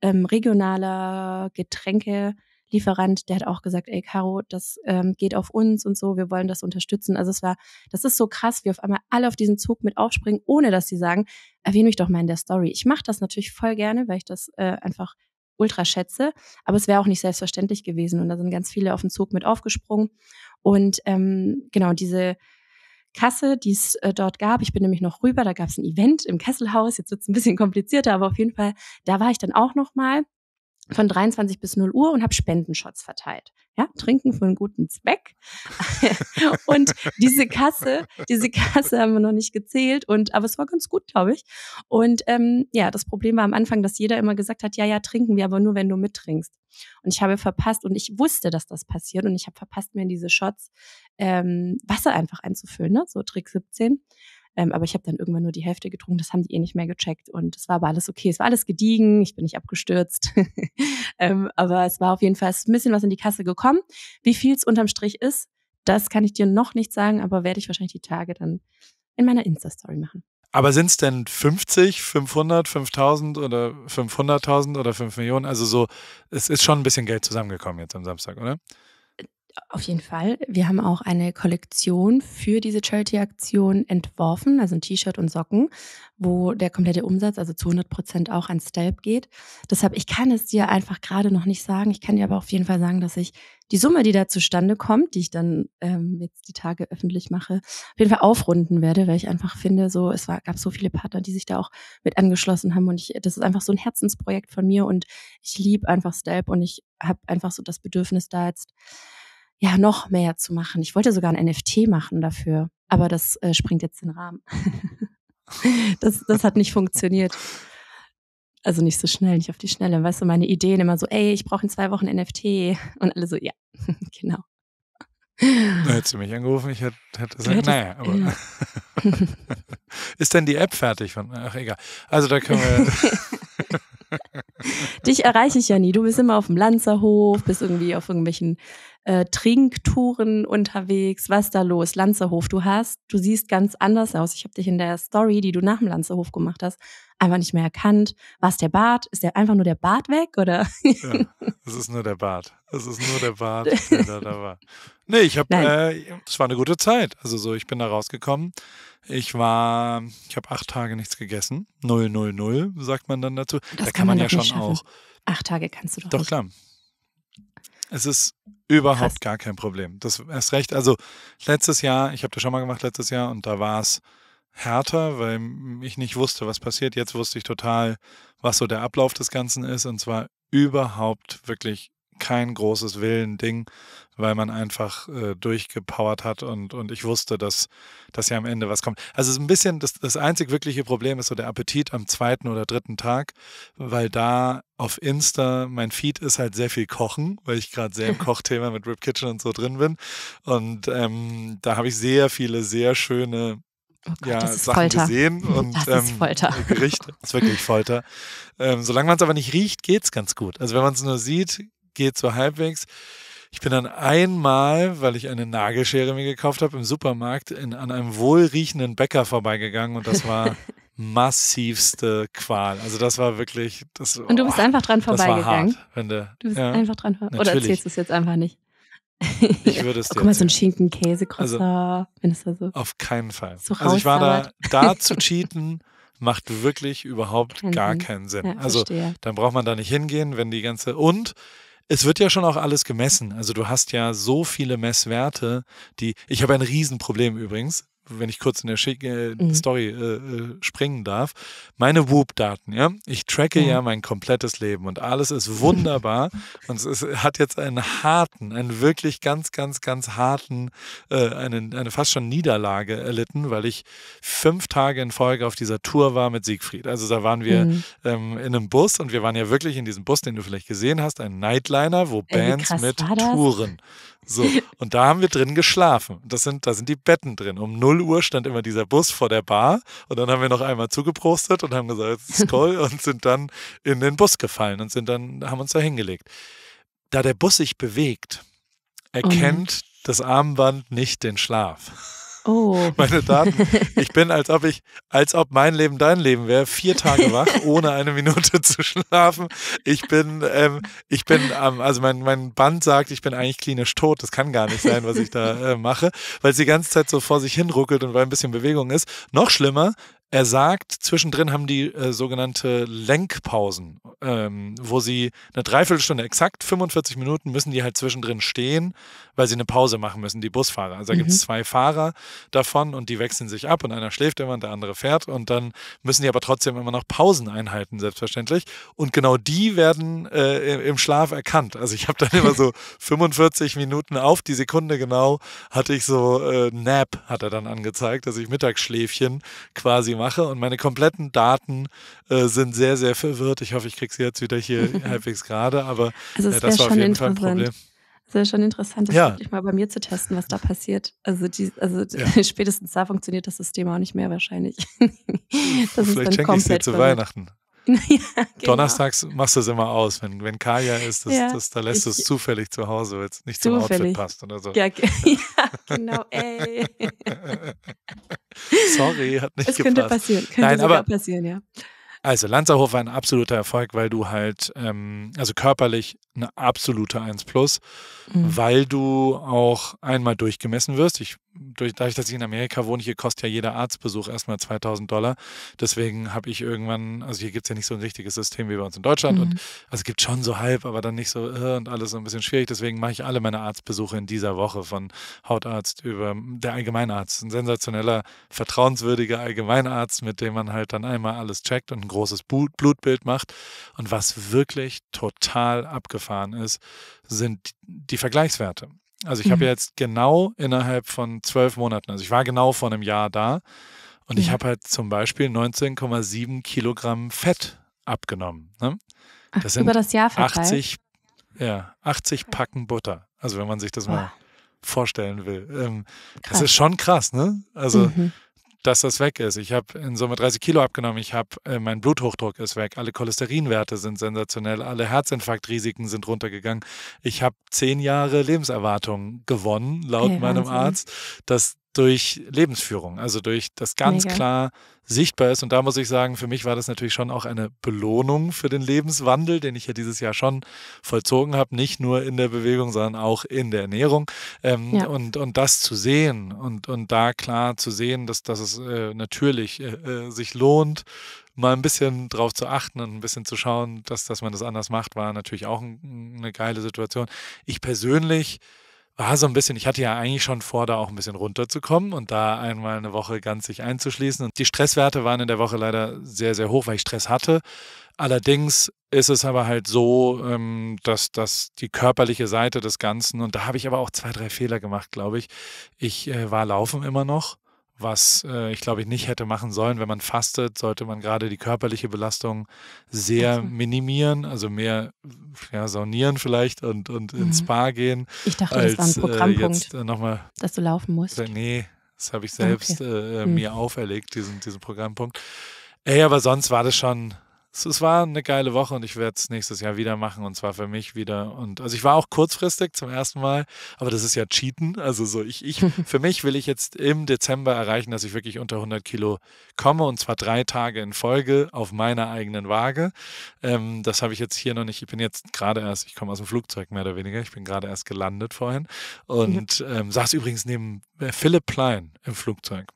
ähm, regionaler Getränke- Lieferant, der hat auch gesagt, ey Caro, das ähm, geht auf uns und so, wir wollen das unterstützen. Also es war, das ist so krass, wie auf einmal alle auf diesen Zug mit aufspringen, ohne dass sie sagen, erwähne mich doch mal in der Story. Ich mache das natürlich voll gerne, weil ich das äh, einfach ultra schätze, aber es wäre auch nicht selbstverständlich gewesen und da sind ganz viele auf den Zug mit aufgesprungen und ähm, genau diese Kasse, die es äh, dort gab. Ich bin nämlich noch rüber, da gab es ein Event im Kesselhaus. Jetzt wird es ein bisschen komplizierter, aber auf jeden Fall, da war ich dann auch noch mal von 23 bis 0 Uhr und habe Spendenshots verteilt. Ja, trinken für einen guten Zweck. und diese Kasse, diese Kasse haben wir noch nicht gezählt und aber es war ganz gut, glaube ich. Und ähm, ja, das Problem war am Anfang, dass jeder immer gesagt hat, ja, ja, trinken wir, aber nur wenn du mittrinkst. Und ich habe verpasst und ich wusste, dass das passiert und ich habe verpasst, mir in diese Shots ähm, Wasser einfach einzufüllen, ne? So Trick 17. Ähm, aber ich habe dann irgendwann nur die Hälfte getrunken, das haben die eh nicht mehr gecheckt und es war aber alles okay. Es war alles gediegen, ich bin nicht abgestürzt. ähm, aber es war auf jeden Fall ein bisschen was in die Kasse gekommen. Wie viel es unterm Strich ist, das kann ich dir noch nicht sagen, aber werde ich wahrscheinlich die Tage dann in meiner Insta-Story machen. Aber sind es denn 50, 500, 5000 oder 500.000 oder 5 Millionen? Also so, es ist schon ein bisschen Geld zusammengekommen jetzt am Samstag, oder? Auf jeden Fall. Wir haben auch eine Kollektion für diese Charity-Aktion entworfen, also ein T-Shirt und Socken, wo der komplette Umsatz, also zu 100 Prozent auch an Stelp geht. Deshalb, ich kann es dir einfach gerade noch nicht sagen. Ich kann dir aber auf jeden Fall sagen, dass ich die Summe, die da zustande kommt, die ich dann ähm, jetzt die Tage öffentlich mache, auf jeden Fall aufrunden werde, weil ich einfach finde, so es war, gab so viele Partner, die sich da auch mit angeschlossen haben und ich, das ist einfach so ein Herzensprojekt von mir und ich liebe einfach Stelp und ich habe einfach so das Bedürfnis da jetzt ja noch mehr zu machen. Ich wollte sogar ein NFT machen dafür, aber das äh, springt jetzt den Rahmen. das, das hat nicht funktioniert. Also nicht so schnell, nicht auf die Schnelle. Weißt du, meine Ideen immer so, ey, ich brauche in zwei Wochen NFT. Und alle so, ja, genau. Da hättest du mich angerufen, ich hätte, hätte gesagt, naja, aber. Ja. ist denn die App fertig von? Ach, egal. Also da können wir. Dich erreiche ich ja nie. Du bist immer auf dem Lanzerhof, bist irgendwie auf irgendwelchen äh, Trinktouren unterwegs? Was da los? Lanzehof, du hast, du siehst ganz anders aus. Ich habe dich in der Story, die du nach dem Lanzehof gemacht hast, einfach nicht mehr erkannt. War es der Bart? Ist der einfach nur der Bart weg oder? Ja, es ist nur der Bart. Es ist nur der Bart, der da, war. Nee, ich habe, äh, es äh, war eine gute Zeit. Also so, ich bin da rausgekommen. Ich war, ich habe acht Tage nichts gegessen. Null, null, null, sagt man dann dazu. Das da kann man, man ja schon schaffen. auch. Acht Tage kannst du doch. Doch, nicht. klar. Es ist überhaupt Krass. gar kein Problem. Das erst recht. Also letztes Jahr, ich habe das schon mal gemacht letztes Jahr und da war es härter, weil ich nicht wusste, was passiert. Jetzt wusste ich total, was so der Ablauf des Ganzen ist und zwar überhaupt wirklich kein großes Willen-Ding, weil man einfach äh, durchgepowert hat und, und ich wusste, dass, dass ja am Ende was kommt. Also es ist ein bisschen, das, das einzig wirkliche Problem ist so der Appetit am zweiten oder dritten Tag, weil da auf Insta, mein Feed ist halt sehr viel Kochen, weil ich gerade sehr im Kochthema mit Rip Kitchen und so drin bin. Und ähm, da habe ich sehr viele, sehr schöne Oh Gott, ja, Sachen Folter. gesehen und das ähm, äh, Gerichte. Das ist wirklich Folter. Ähm, solange man es aber nicht riecht, geht's ganz gut. Also wenn man es nur sieht, geht so halbwegs. Ich bin dann einmal, weil ich eine Nagelschere mir gekauft habe im Supermarkt, in, an einem wohlriechenden Bäcker vorbeigegangen und das war massivste Qual. Also das war wirklich das. Und du bist oh, einfach dran vorbeigegangen. Hart, du, du, bist ja, einfach dran vorbeigegangen. Oder erzählst du es jetzt einfach nicht? Ich würde es oh, dir. guck mal, so ein Schinken-Käse-Crosser. Also, so. Auf keinen Fall. So also ich war da, da zu cheaten macht wirklich überhaupt keinen gar keinen Sinn. Ja, also verstehe. dann braucht man da nicht hingehen, wenn die ganze und es wird ja schon auch alles gemessen. Also du hast ja so viele Messwerte, die ich habe ein Riesenproblem übrigens wenn ich kurz in der Schick äh, mhm. Story äh, äh, springen darf, meine Whoop-Daten, ja. Ich tracke mhm. ja mein komplettes Leben und alles ist wunderbar. und es ist, hat jetzt einen harten, einen wirklich ganz, ganz, ganz harten, äh, einen, eine fast schon Niederlage erlitten, weil ich fünf Tage in Folge auf dieser Tour war mit Siegfried. Also da waren wir mhm. ähm, in einem Bus und wir waren ja wirklich in diesem Bus, den du vielleicht gesehen hast, ein Nightliner, wo Bands mit Touren. So, und da haben wir drin geschlafen. Das sind, da sind die Betten drin. Um 0 Uhr stand immer dieser Bus vor der Bar und dann haben wir noch einmal zugeprostet und haben gesagt, ist toll und sind dann in den Bus gefallen und sind dann, haben uns da hingelegt. Da der Bus sich bewegt, erkennt mhm. das Armband nicht den Schlaf. Oh. meine Daten. Ich bin, als ob ich, als ob mein Leben dein Leben wäre, vier Tage wach, ohne eine Minute zu schlafen. Ich bin, ähm, ich bin, ähm, also mein, mein Band sagt, ich bin eigentlich klinisch tot. Das kann gar nicht sein, was ich da äh, mache, weil sie die ganze Zeit so vor sich hin ruckelt und weil ein bisschen Bewegung ist. Noch schlimmer, er sagt, zwischendrin haben die äh, sogenannte Lenkpausen ähm, wo sie eine Dreiviertelstunde, exakt 45 Minuten, müssen die halt zwischendrin stehen, weil sie eine Pause machen müssen, die Busfahrer. Also da mhm. gibt es zwei Fahrer davon und die wechseln sich ab und einer schläft immer und der andere fährt und dann müssen die aber trotzdem immer noch Pausen einhalten, selbstverständlich. Und genau die werden äh, im Schlaf erkannt. Also ich habe dann immer so 45 Minuten auf die Sekunde genau, hatte ich so äh, Nap, hat er dann angezeigt, dass ich Mittagsschläfchen quasi mache und meine kompletten Daten äh, sind sehr, sehr verwirrt. Ich hoffe, ich kriege Alexia jetzt wieder hier mhm. halbwegs gerade, aber also äh, es äh, das war auf jeden Fall ein Problem. Das wäre schon interessant, das ja. wirklich mal bei mir zu testen, was da passiert. Also, die, also ja. spätestens da funktioniert das System auch nicht mehr wahrscheinlich. das Vielleicht schenke ich sie zu Weihnachten. Ja, genau. Donnerstags machst du es immer aus, wenn, wenn Kaya ist, das, ja, das, da lässt du es zufällig zu Hause, weil es nicht zufällig. zum Outfit passt oder so. Ja, ge ja genau, ey. Sorry, hat nicht es gepasst. Könnte passieren, könnte Nein, aber, passieren, ja. Also Lanzerhof war ein absoluter Erfolg, weil du halt, ähm, also körperlich eine absolute 1 plus, mhm. weil du auch einmal durchgemessen wirst. Ich durch, dadurch, dass ich in Amerika wohne, hier kostet ja jeder Arztbesuch erstmal 2000 Dollar. Deswegen habe ich irgendwann, also hier gibt es ja nicht so ein richtiges System wie bei uns in Deutschland. Mhm. Und also es gibt schon so halb, aber dann nicht so äh, und alles so ein bisschen schwierig. Deswegen mache ich alle meine Arztbesuche in dieser Woche von Hautarzt über der Allgemeinarzt. Ein sensationeller, vertrauenswürdiger Allgemeinarzt, mit dem man halt dann einmal alles checkt und ein großes Blut, Blutbild macht. Und was wirklich total abgefahren ist, sind die Vergleichswerte. Also ich mhm. habe jetzt genau innerhalb von zwölf Monaten, also ich war genau vor einem Jahr da und ja. ich habe halt zum Beispiel 19,7 Kilogramm Fett abgenommen. Ne? Das Ach, sind über das Jahr verteilt. 80, ja, 80 Packen Butter. Also wenn man sich das mal oh. vorstellen will. Ähm, das ist schon krass, ne? Also mhm dass das weg ist. Ich habe in Summe 30 Kilo abgenommen, ich habe, äh, mein Bluthochdruck ist weg, alle Cholesterinwerte sind sensationell, alle Herzinfarktrisiken sind runtergegangen. Ich habe zehn Jahre Lebenserwartung gewonnen, laut hey, meinem Arzt. Das, durch Lebensführung, also durch das ganz Mega. klar sichtbar ist. Und da muss ich sagen, für mich war das natürlich schon auch eine Belohnung für den Lebenswandel, den ich ja dieses Jahr schon vollzogen habe, nicht nur in der Bewegung, sondern auch in der Ernährung. Ähm, ja. und, und das zu sehen und, und da klar zu sehen, dass, dass es äh, natürlich äh, äh sich lohnt, mal ein bisschen drauf zu achten und ein bisschen zu schauen, dass, dass man das anders macht, war natürlich auch ein, eine geile Situation. Ich persönlich war so ein bisschen, ich hatte ja eigentlich schon vor, da auch ein bisschen runterzukommen und da einmal eine Woche ganz sich einzuschließen. Und die Stresswerte waren in der Woche leider sehr, sehr hoch, weil ich Stress hatte. Allerdings ist es aber halt so, ähm, dass, dass die körperliche Seite des Ganzen, und da habe ich aber auch zwei, drei Fehler gemacht, glaube ich. Ich äh, war laufen immer noch was äh, ich glaube ich nicht hätte machen sollen. Wenn man fastet, sollte man gerade die körperliche Belastung sehr minimieren, also mehr ja, saunieren vielleicht und, und mhm. ins Spa gehen. Ich dachte, als, das war ein äh, Programmpunkt, jetzt, äh, noch mal, dass du laufen musst. Nee, das habe ich ah, selbst okay. Äh, äh, mhm. mir auferlegt, diesen, diesen Programmpunkt. Ey, aber sonst war das schon, es, war eine geile Woche und ich werde es nächstes Jahr wieder machen und zwar für mich wieder. Und also ich war auch kurzfristig zum ersten Mal, aber das ist ja Cheaten. Also so ich, ich für mich will ich jetzt im Dezember erreichen, dass ich wirklich unter 100 Kilo komme und zwar drei Tage in Folge auf meiner eigenen Waage. Ähm, das habe ich jetzt hier noch nicht. Ich bin jetzt gerade erst, ich komme aus dem Flugzeug mehr oder weniger. Ich bin gerade erst gelandet vorhin und ähm, saß übrigens neben äh, Philipp Plein im Flugzeug.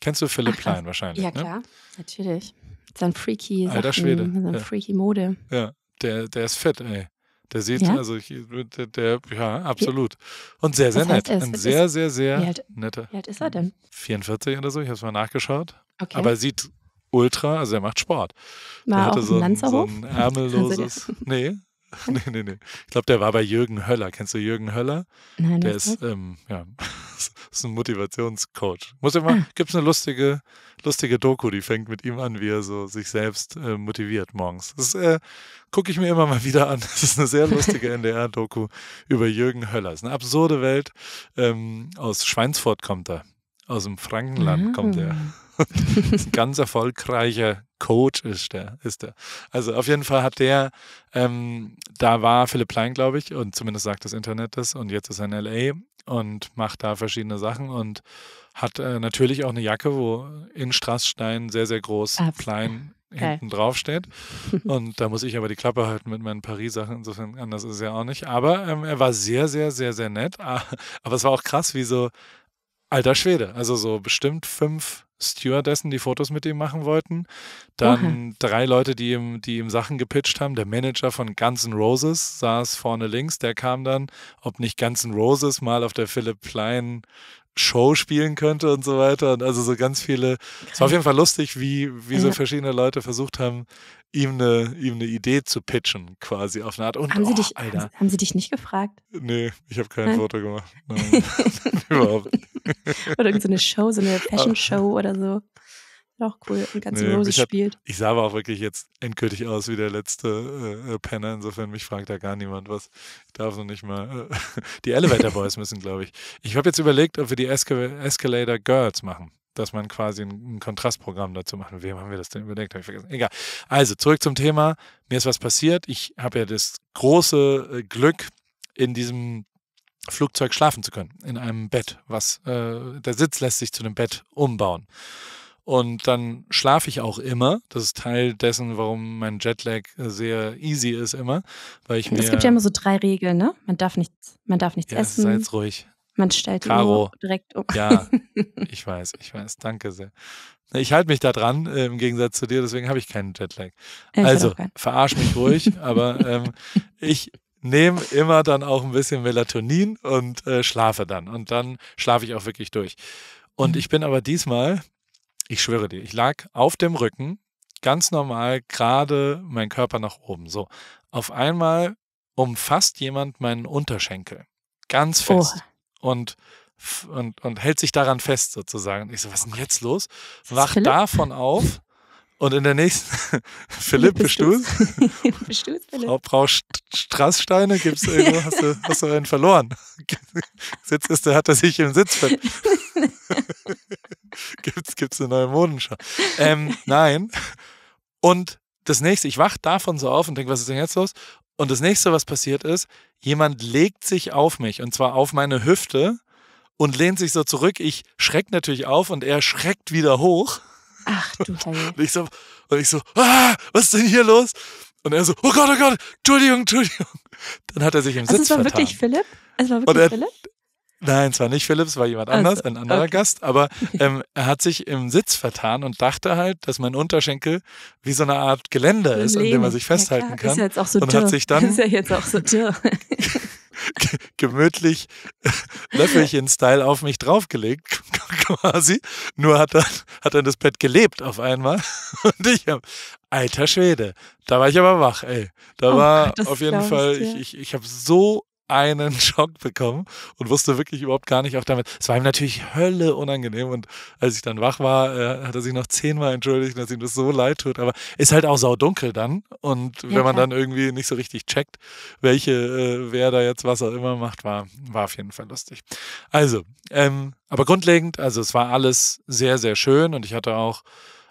Kennst du Philipp Ach, Klein wahrscheinlich? Ja, ne? klar, ne? natürlich sein freaky Alter Sachen, Schwede. Seine ja. freaky Mode. Ja, der, der ist fett, ey. Der sieht, ja? also ich, der, der, ja, absolut. Und sehr, sehr nett. Ein sehr, sehr, sehr wie netter. Wie alt ist er denn? 44 oder so, ich habe es mal nachgeschaut. Okay. Aber er sieht ultra, also er macht Sport. War er hatte so ein, so ein ärmelloses, also nee, nee, nee, nee. Ich glaube, der war bei Jürgen Höller. Kennst du Jürgen Höller? Nein, der ist, ähm, ja, ist ein Motivationscoach. Muss immer, ah. gibt es eine lustige, lustige Doku, die fängt mit ihm an, wie er so sich selbst äh, motiviert morgens. Das äh, gucke ich mir immer mal wieder an. Das ist eine sehr lustige NDR-Doku über Jürgen Höller. Das ist eine absurde Welt. Ähm, aus Schweinsfurt kommt er. Aus dem Frankenland ah. kommt er. Ah. ganz erfolgreicher Coach ist der, ist der. Also auf jeden Fall hat der, ähm, da war Philipp Klein, glaube ich, und zumindest sagt das Internet das, und jetzt ist er in LA und macht da verschiedene Sachen und hat äh, natürlich auch eine Jacke, wo in Strassstein sehr, sehr groß Absolut. Ah, Klein hinten drauf steht. Und da muss ich aber die Klappe halten mit meinen Paris-Sachen. Insofern anders ist es ja auch nicht. Aber ähm, er war sehr, sehr, sehr, sehr nett. Ah, aber es war auch krass, wie so alter Schwede. Also so bestimmt fünf Stewardessen, die Fotos mit ihm machen wollten. Dann okay. drei Leute, die ihm, die ihm Sachen gepitcht haben. Der Manager von Guns N' Roses saß vorne links. Der kam dann, ob nicht Guns N' Roses mal auf der Philipp Klein Show spielen könnte und so weiter. Und also so ganz viele. Krass. Es war auf jeden Fall lustig, wie, wie ja. so verschiedene Leute versucht haben, ihm eine, ihm eine Idee zu pitchen, quasi auf eine Art. Und, haben, sie oh, dich, Alter. haben Sie dich nicht gefragt? Nee, ich habe kein Nein? Foto gemacht. Nein, überhaupt Oder irgendeine so eine Show, so eine ah. Fashion-Show oder so. Auch cool und ganz nee, lose spielt. ich sah aber auch wirklich jetzt endgültig aus wie der letzte äh, äh, Penner. Insofern, mich fragt da gar niemand was. Ich darf noch nicht mal. Äh, die Elevator Boys müssen, glaube ich. Ich habe jetzt überlegt, ob wir die Esca Escalator Girls machen dass man quasi ein, ein, Kontrastprogramm dazu macht. Wem haben wir das denn überlegt? Habe ich vergessen. Egal. Also zurück zum Thema. Mir ist was passiert. Ich habe ja das große äh, Glück, in diesem Flugzeug schlafen zu können, in einem Bett. Was äh, der Sitz lässt sich zu einem Bett umbauen. Und dann schlafe ich auch immer. Das ist Teil dessen, warum mein Jetlag sehr easy ist immer, weil ich mir. Es gibt ja immer so drei Regeln, ne? Man darf nichts, man darf nichts ja, essen. Sei jetzt ruhig. Man stellt Caro. direkt um. Ja, ich weiß, ich weiß. Danke sehr. Ich halte mich da dran, äh, im Gegensatz zu dir, deswegen habe ich keinen Jetlag. Ich also, verarsch mich ruhig, aber ähm, ich nehme immer dann auch ein bisschen Melatonin und äh, schlafe dann. Und dann schlafe ich auch wirklich durch. Und mhm. ich bin aber diesmal, ich schwöre dir, ich lag auf dem Rücken, ganz normal, gerade mein Körper nach oben. So, auf einmal umfasst jemand meinen Unterschenkel. Ganz fest. Oh und und, und hält sich daran fest sozusagen. ich so, was ist denn jetzt los? Wach davon auf und in der nächsten, Philipp, bist du Bist du Philipp? Frau, Frau Strasssteine, gibt's irgendwo, hast du, hast du einen verloren? Sitz ist, hat er sich im Sitz ver gibt's, gibt's eine neue Modenschau? Ähm, nein. Und das nächste, ich wach davon so auf und denke, was ist denn jetzt los? Und das nächste, was passiert ist, jemand legt sich auf mich und zwar auf meine Hüfte und lehnt sich so zurück. Ich schreck natürlich auf und er schreckt wieder hoch. Ach du Heilige. Und ich so, und ich so ah, was ist denn hier los? Und er so, oh Gott, oh Gott, Entschuldigung, Entschuldigung. Dann hat er sich im also Sitz es war vertan. wirklich Philipp? Es war wirklich er, Philipp? Nein, zwar nicht Philipp, war jemand anders, also, ein anderer okay. Gast, aber ähm, er hat sich im Sitz vertan und dachte halt, dass mein Unterschenkel wie so eine Art Geländer ist, Leben. an dem man sich festhalten ja, kann. Ist ja jetzt auch so und dürr. Hat sich dann ist ja jetzt auch so dürr. gemütlich Löffelchen-Style auf mich draufgelegt, quasi. Nur hat dann, hat dann das Bett gelebt auf einmal. Und ich habe, alter Schwede, da war ich aber wach, ey. Da oh, war auf jeden Fall, ich, ich, ich habe so einen Schock bekommen und wusste wirklich überhaupt gar nicht auch damit. Es war ihm natürlich Hölle unangenehm und als ich dann wach war, äh, hat er sich noch zehnmal entschuldigt, dass ihm das so leid tut. Aber ist halt auch saudunkel dann und ja, wenn man klar. dann irgendwie nicht so richtig checkt, welche, äh, wer da jetzt was auch immer macht, war, war auf jeden Fall lustig. Also, ähm, aber grundlegend, also es war alles sehr, sehr schön und ich hatte auch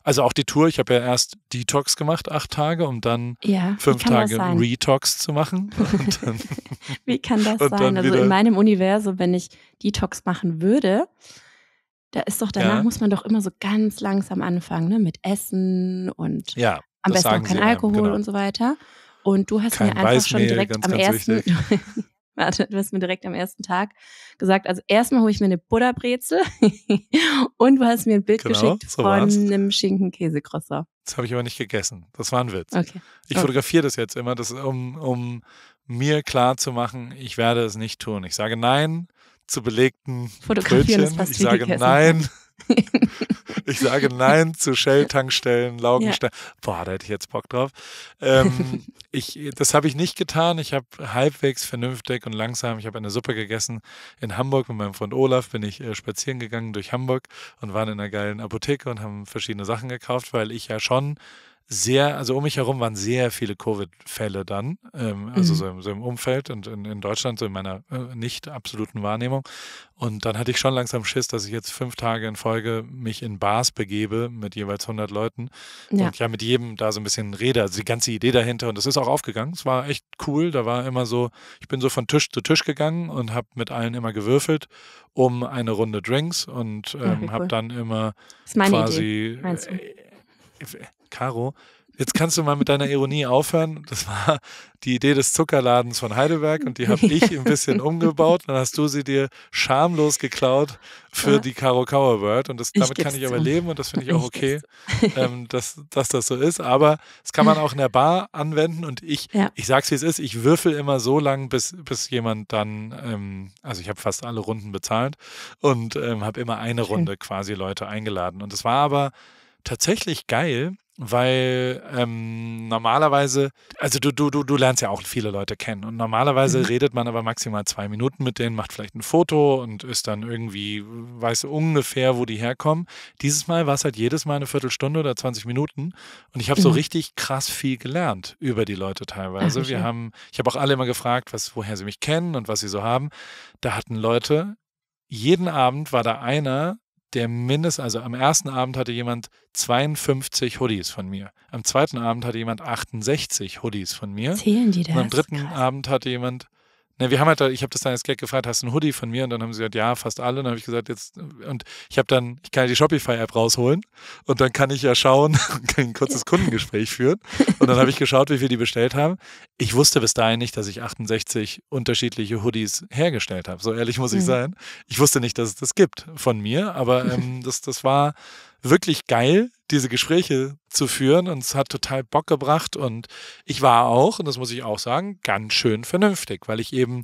also auch die Tour, ich habe ja erst Detox gemacht, acht Tage, um dann ja, fünf Tage Retox zu machen. Dann, wie kann das sein? Also in meinem Universum, wenn ich Detox machen würde, da ist doch danach ja. muss man doch immer so ganz langsam anfangen, ne? Mit Essen und ja, am besten auch kein Alkohol einem, genau. und so weiter. Und du hast kein mir einfach Weißmehl, schon direkt ganz, am ganz ersten, warte, du hast mir direkt am ersten Tag gesagt, also erstmal hole ich mir eine Butterbrezel und du hast mir ein Bild genau, geschickt so von war's. einem Schinken-Käse-Crosser. Das habe ich aber nicht gegessen. Das war ein Witz. Okay. Ich okay. fotografiere das jetzt immer, das, um, um mir klar zu machen, ich werde es nicht tun. Ich sage Nein zu belegten Fotografieren Brötchen. Ich sage Nein ich sage Nein zu Shell-Tankstellen, Laugenstein. Ja. Boah, da hätte ich jetzt Bock drauf. Ähm, ich, das habe ich nicht getan. Ich habe halbwegs vernünftig und langsam, ich habe eine Suppe gegessen in Hamburg mit meinem Freund Olaf, bin ich äh, spazieren gegangen durch Hamburg und waren in einer geilen Apotheke und haben verschiedene Sachen gekauft, weil ich ja schon sehr, also um mich herum waren sehr viele Covid-Fälle dann, ähm, also mhm. so, im, so, im, Umfeld und in, in, Deutschland, so in meiner äh, nicht absoluten Wahrnehmung. Und dann hatte ich schon langsam Schiss, dass ich jetzt fünf Tage in Folge mich in Bars begebe mit jeweils 100 Leuten ja. und ja mit jedem da so ein bisschen rede, also die ganze Idee dahinter. Und das ist auch aufgegangen. Es war echt cool. Da war immer so, ich bin so von Tisch zu Tisch gegangen und habe mit allen immer gewürfelt um eine Runde Drinks und ah, ähm, ja, cool. habe dann immer quasi. Idee, Caro, jetzt kannst du mal mit deiner Ironie aufhören. Das war die Idee des Zuckerladens von Heidelberg und die habe ich ein bisschen umgebaut. Dann hast du sie dir schamlos geklaut für ja. die Caro Cower World. Und das, damit ich kann ich aber leben und das finde ich auch okay, ich ähm, dass, dass das so ist. Aber das kann man auch in der Bar anwenden und ich, ja. ich sag's wie es ist, ich würfel immer so lang, bis, bis jemand dann, ähm, also ich habe fast alle Runden bezahlt und ähm, habe immer eine Runde quasi Leute eingeladen. Und es war aber tatsächlich geil, weil ähm, normalerweise, also du, du, du, du lernst ja auch viele Leute kennen und normalerweise mhm. redet man aber maximal zwei Minuten mit denen, macht vielleicht ein Foto und ist dann irgendwie, weiß ungefähr, wo die herkommen. Dieses Mal war es halt jedes Mal eine Viertelstunde oder 20 Minuten und ich habe mhm. so richtig krass viel gelernt über die Leute ah, teilweise. Ach, Wir haben, ich habe auch alle immer gefragt, was, woher sie mich kennen und was sie so haben. Da hatten Leute, jeden Abend war da einer, der mindest, also am ersten Abend hatte jemand 52 Hoodies von mir. Am zweiten Abend hatte jemand 68 Hoodies von mir. Zählen die das? Und am dritten Abend hatte jemand Ne, wir haben halt, ich habe das dann als Gag gefragt, hast du einen Hoodie von mir? Und dann haben sie gesagt, ja, fast alle. Und dann habe ich gesagt, jetzt, und ich habe dann, ich kann ja die Shopify-App rausholen und dann kann ich ja schauen, kann ein kurzes Kundengespräch führen. Und dann habe ich geschaut, wie viel die bestellt haben. Ich wusste bis dahin nicht, dass ich 68 unterschiedliche Hoodies hergestellt habe. So ehrlich muss ich mhm. sein. Ich wusste nicht, dass es das gibt von mir, aber ähm, das, das war wirklich geil, diese Gespräche zu führen und es hat total Bock gebracht und ich war auch, und das muss ich auch sagen, ganz schön vernünftig, weil ich eben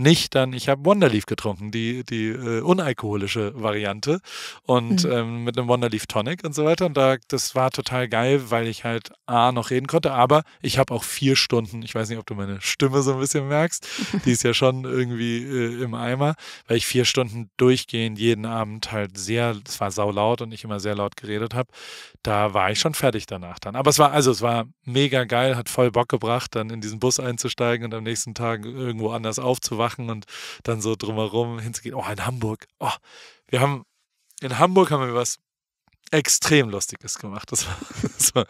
nicht dann, ich habe Wonderleaf getrunken, die, die äh, unalkoholische Variante und mhm. ähm, mit einem Wonderleaf Tonic und so weiter. Und da, das war total geil, weil ich halt A noch reden konnte, aber ich habe auch vier Stunden, ich weiß nicht, ob du meine Stimme so ein bisschen merkst, die ist ja schon irgendwie äh, im Eimer, weil ich vier Stunden durchgehend jeden Abend halt sehr, es war saulaut und ich immer sehr laut geredet habe. Da war ich schon fertig danach dann. Aber es war, also es war mega geil, hat voll Bock gebracht, dann in diesen Bus einzusteigen und am nächsten Tag irgendwo anders aufzuwachen machen und dann so drumherum hinzugehen. Oh, in Hamburg. Oh, wir haben, in Hamburg haben wir was extrem Lustiges gemacht. Das war, das war,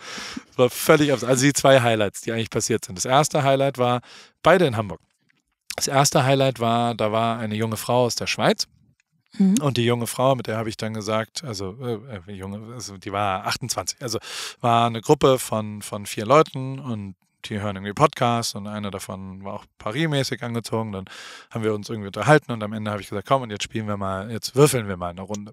das war völlig absurd. Also die zwei Highlights, die eigentlich passiert sind. Das erste Highlight war, beide in Hamburg. Das erste Highlight war, da war eine junge Frau aus der Schweiz. Mhm. Und die junge Frau, mit der habe ich dann gesagt, also äh, äh junge, also die war 28, also war eine Gruppe von, von vier Leuten und die hören irgendwie Podcasts und einer davon war auch Paris-mäßig angezogen. Dann haben wir uns irgendwie unterhalten und am Ende habe ich gesagt, komm, und jetzt spielen wir mal, jetzt würfeln wir mal eine Runde.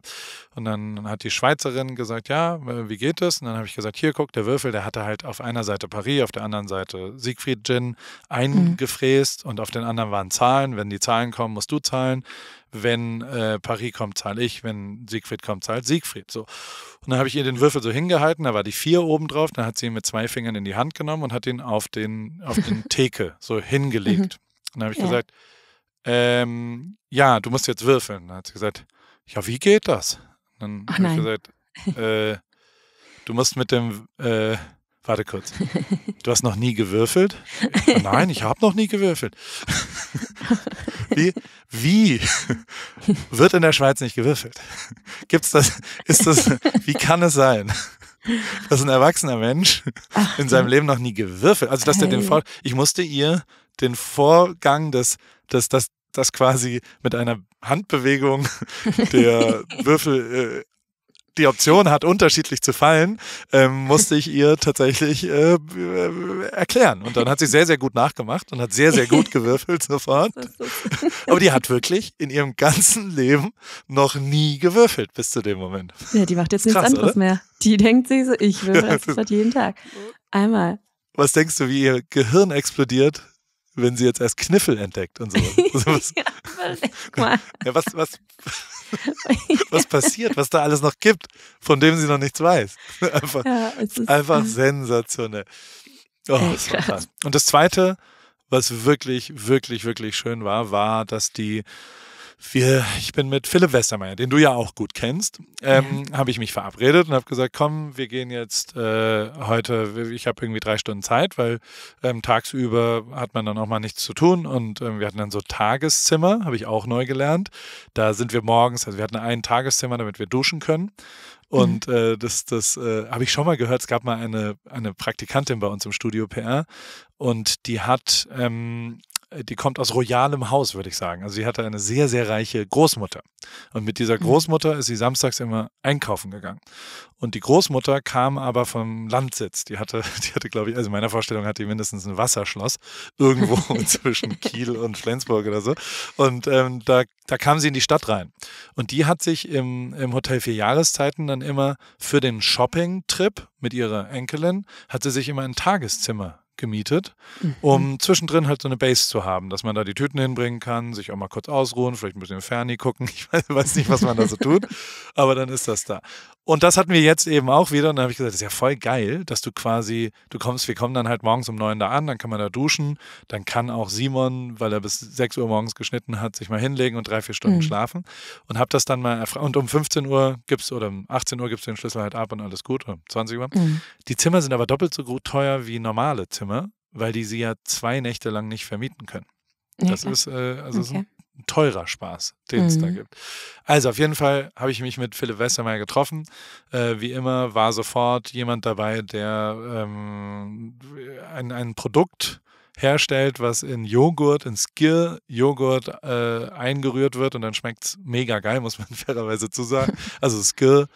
Und dann hat die Schweizerin gesagt, ja, wie geht es? Und dann habe ich gesagt, hier guck, der Würfel, der hatte halt auf einer Seite Paris, auf der anderen Seite Siegfried Gin mhm. eingefräst mhm. und auf den anderen waren Zahlen. Wenn die Zahlen kommen, musst du zahlen wenn äh, Paris kommt, zahle ich, wenn Siegfried kommt, zahlt Siegfried. So. Und dann habe ich ihr den Würfel so hingehalten, da war die vier oben drauf, dann hat sie ihn mit zwei Fingern in die Hand genommen und hat ihn auf den, auf den Theke so hingelegt. Und mhm. dann habe ich ja. gesagt, ähm, ja, du musst jetzt würfeln. dann hat sie gesagt, ja, wie geht das? Und dann habe ich gesagt, äh, du musst mit dem äh, Warte kurz. Du hast noch nie gewürfelt? Oh nein, ich habe noch nie gewürfelt. Wie, wie wird in der Schweiz nicht gewürfelt? Gibt's das? Ist das? Wie kann es sein? dass ein erwachsener Mensch in seinem Leben noch nie gewürfelt. Also dass der den Vor ich musste ihr den Vorgang des, des, des, das quasi mit einer Handbewegung der Würfel äh, die Option hat, unterschiedlich zu fallen, ähm, musste ich ihr tatsächlich äh, äh, erklären. Und dann hat sie sehr, sehr gut nachgemacht und hat sehr, sehr gut gewürfelt sofort. Aber die hat wirklich in ihrem ganzen Leben noch nie gewürfelt bis zu dem Moment. Ja, die macht jetzt nichts Krass, anderes oder? mehr. Die denkt sich so, ich würfel jetzt jeden Tag. Einmal. Was denkst du, wie ihr Gehirn explodiert, wenn sie jetzt erst Kniffel entdeckt und so? Also ja, überleg mal. Ja, was, was, was passiert, was da alles noch gibt, von dem sie noch nichts weiß. Einfach, ja, einfach sensationell. Oh, das und das Zweite, was wirklich, wirklich, wirklich schön war, war, dass die wir, ich bin mit Philipp Westermeier, den du ja auch gut kennst, ähm, mhm. habe ich mich verabredet und habe gesagt, komm, wir gehen jetzt äh, heute, ich habe irgendwie drei Stunden Zeit, weil ähm, tagsüber hat man dann auch mal nichts zu tun und ähm, wir hatten dann so Tageszimmer, habe ich auch neu gelernt. Da sind wir morgens, also wir hatten ein Tageszimmer, damit wir duschen können. Und mhm. äh, das, das äh, habe ich schon mal gehört. Es gab mal eine, eine Praktikantin bei uns im Studio PR und die hat ähm, äh, die kommt aus royalem Haus, würde ich sagen. Also sie hatte eine sehr, sehr reiche Großmutter. Und mit dieser mhm. Großmutter ist sie samstags immer einkaufen gegangen. Und die Großmutter kam aber vom Landsitz. Die hatte, die hatte, glaube ich, also in meiner Vorstellung hatte die mindestens ein Wasserschloss irgendwo zwischen Kiel und Flensburg oder so. Und ähm, da, da kam sie in die Stadt rein. Und die hat sich im, im Hotel vier Jahreszeiten dann immer für den Shopping-Trip mit ihrer Enkelin, hat sie sich immer ein Tageszimmer gemietet, mhm. um zwischendrin halt so eine Base zu haben, dass man da die Tüten hinbringen kann, sich auch mal kurz ausruhen, vielleicht ein bisschen Ferni gucken. Ich weiß nicht, was man da so tut, aber dann ist das da. Und das hatten wir jetzt eben auch wieder. Und dann habe ich gesagt, das ist ja voll geil, dass du quasi, du kommst, wir kommen dann halt morgens um neun da an, dann kann man da duschen, dann kann auch Simon, weil er bis sechs Uhr morgens geschnitten hat, sich mal hinlegen und drei, vier Stunden mhm. schlafen. Und habe das dann mal erfragt. Und um 15 Uhr gibt's oder um 18 Uhr gibst du den Schlüssel halt ab und alles gut, oder um 20 Uhr. Mhm. Die Zimmer sind aber doppelt so gut teuer wie normale Zimmer Schlafzimmer, weil die sie ja zwei Nächte lang nicht vermieten können. Ja, das ist, äh, also okay. ist ein teurer Spaß, den es da mhm. gibt. Also auf jeden Fall habe ich mich mit Philipp Westermeier getroffen. Äh, wie immer war sofort jemand dabei, der ähm, ein, ein Produkt herstellt, was in Joghurt, in Skir-Joghurt äh, eingerührt wird und dann schmeckt es mega geil, muss man fairerweise zu sagen. Also Skir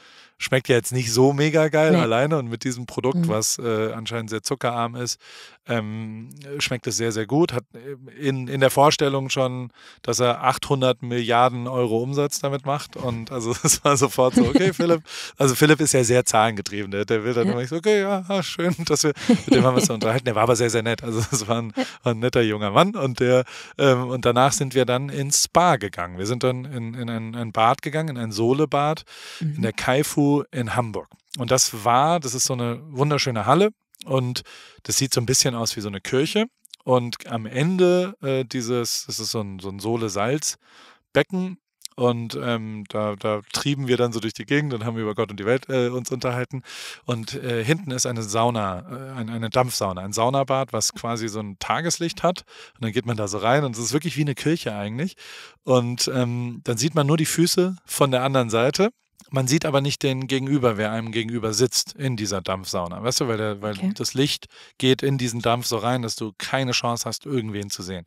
Schmeckt ja jetzt nicht so mega geil nee. alleine und mit diesem Produkt, mhm. was äh, anscheinend sehr zuckerarm ist, ähm, schmeckt es sehr, sehr gut. Hat äh, in, in der Vorstellung schon, dass er 800 Milliarden Euro Umsatz damit macht und also es war sofort so, okay Philipp, also Philipp ist ja sehr zahlengetrieben, der, ne? der will dann ja. immer so, okay, ja, ah, schön, dass wir, mit dem haben wir uns unterhalten, der war aber sehr, sehr nett, also es war ein, war ein netter junger Mann und der, ähm, und danach sind wir dann ins Spa gegangen. Wir sind dann in, in ein, ein Bad gegangen, in ein Sohlebad mhm. in der Kaifu in Hamburg. Und das war, das ist so eine wunderschöne Halle und das sieht so ein bisschen aus wie so eine Kirche. Und am Ende äh, dieses, das ist so ein, so ein Sohle-Salz-Becken. Und ähm, da, da, trieben wir dann so durch die Gegend und haben über Gott und die Welt äh, uns unterhalten. Und äh, hinten ist eine Sauna, äh, eine, eine Dampfsauna, ein Saunabad, was quasi so ein Tageslicht hat. Und dann geht man da so rein und es ist wirklich wie eine Kirche eigentlich. Und ähm, dann sieht man nur die Füße von der anderen Seite man sieht aber nicht den Gegenüber, wer einem gegenüber sitzt in dieser Dampfsauna. Weißt du, weil, der, weil okay. das Licht geht in diesen Dampf so rein, dass du keine Chance hast, irgendwen zu sehen.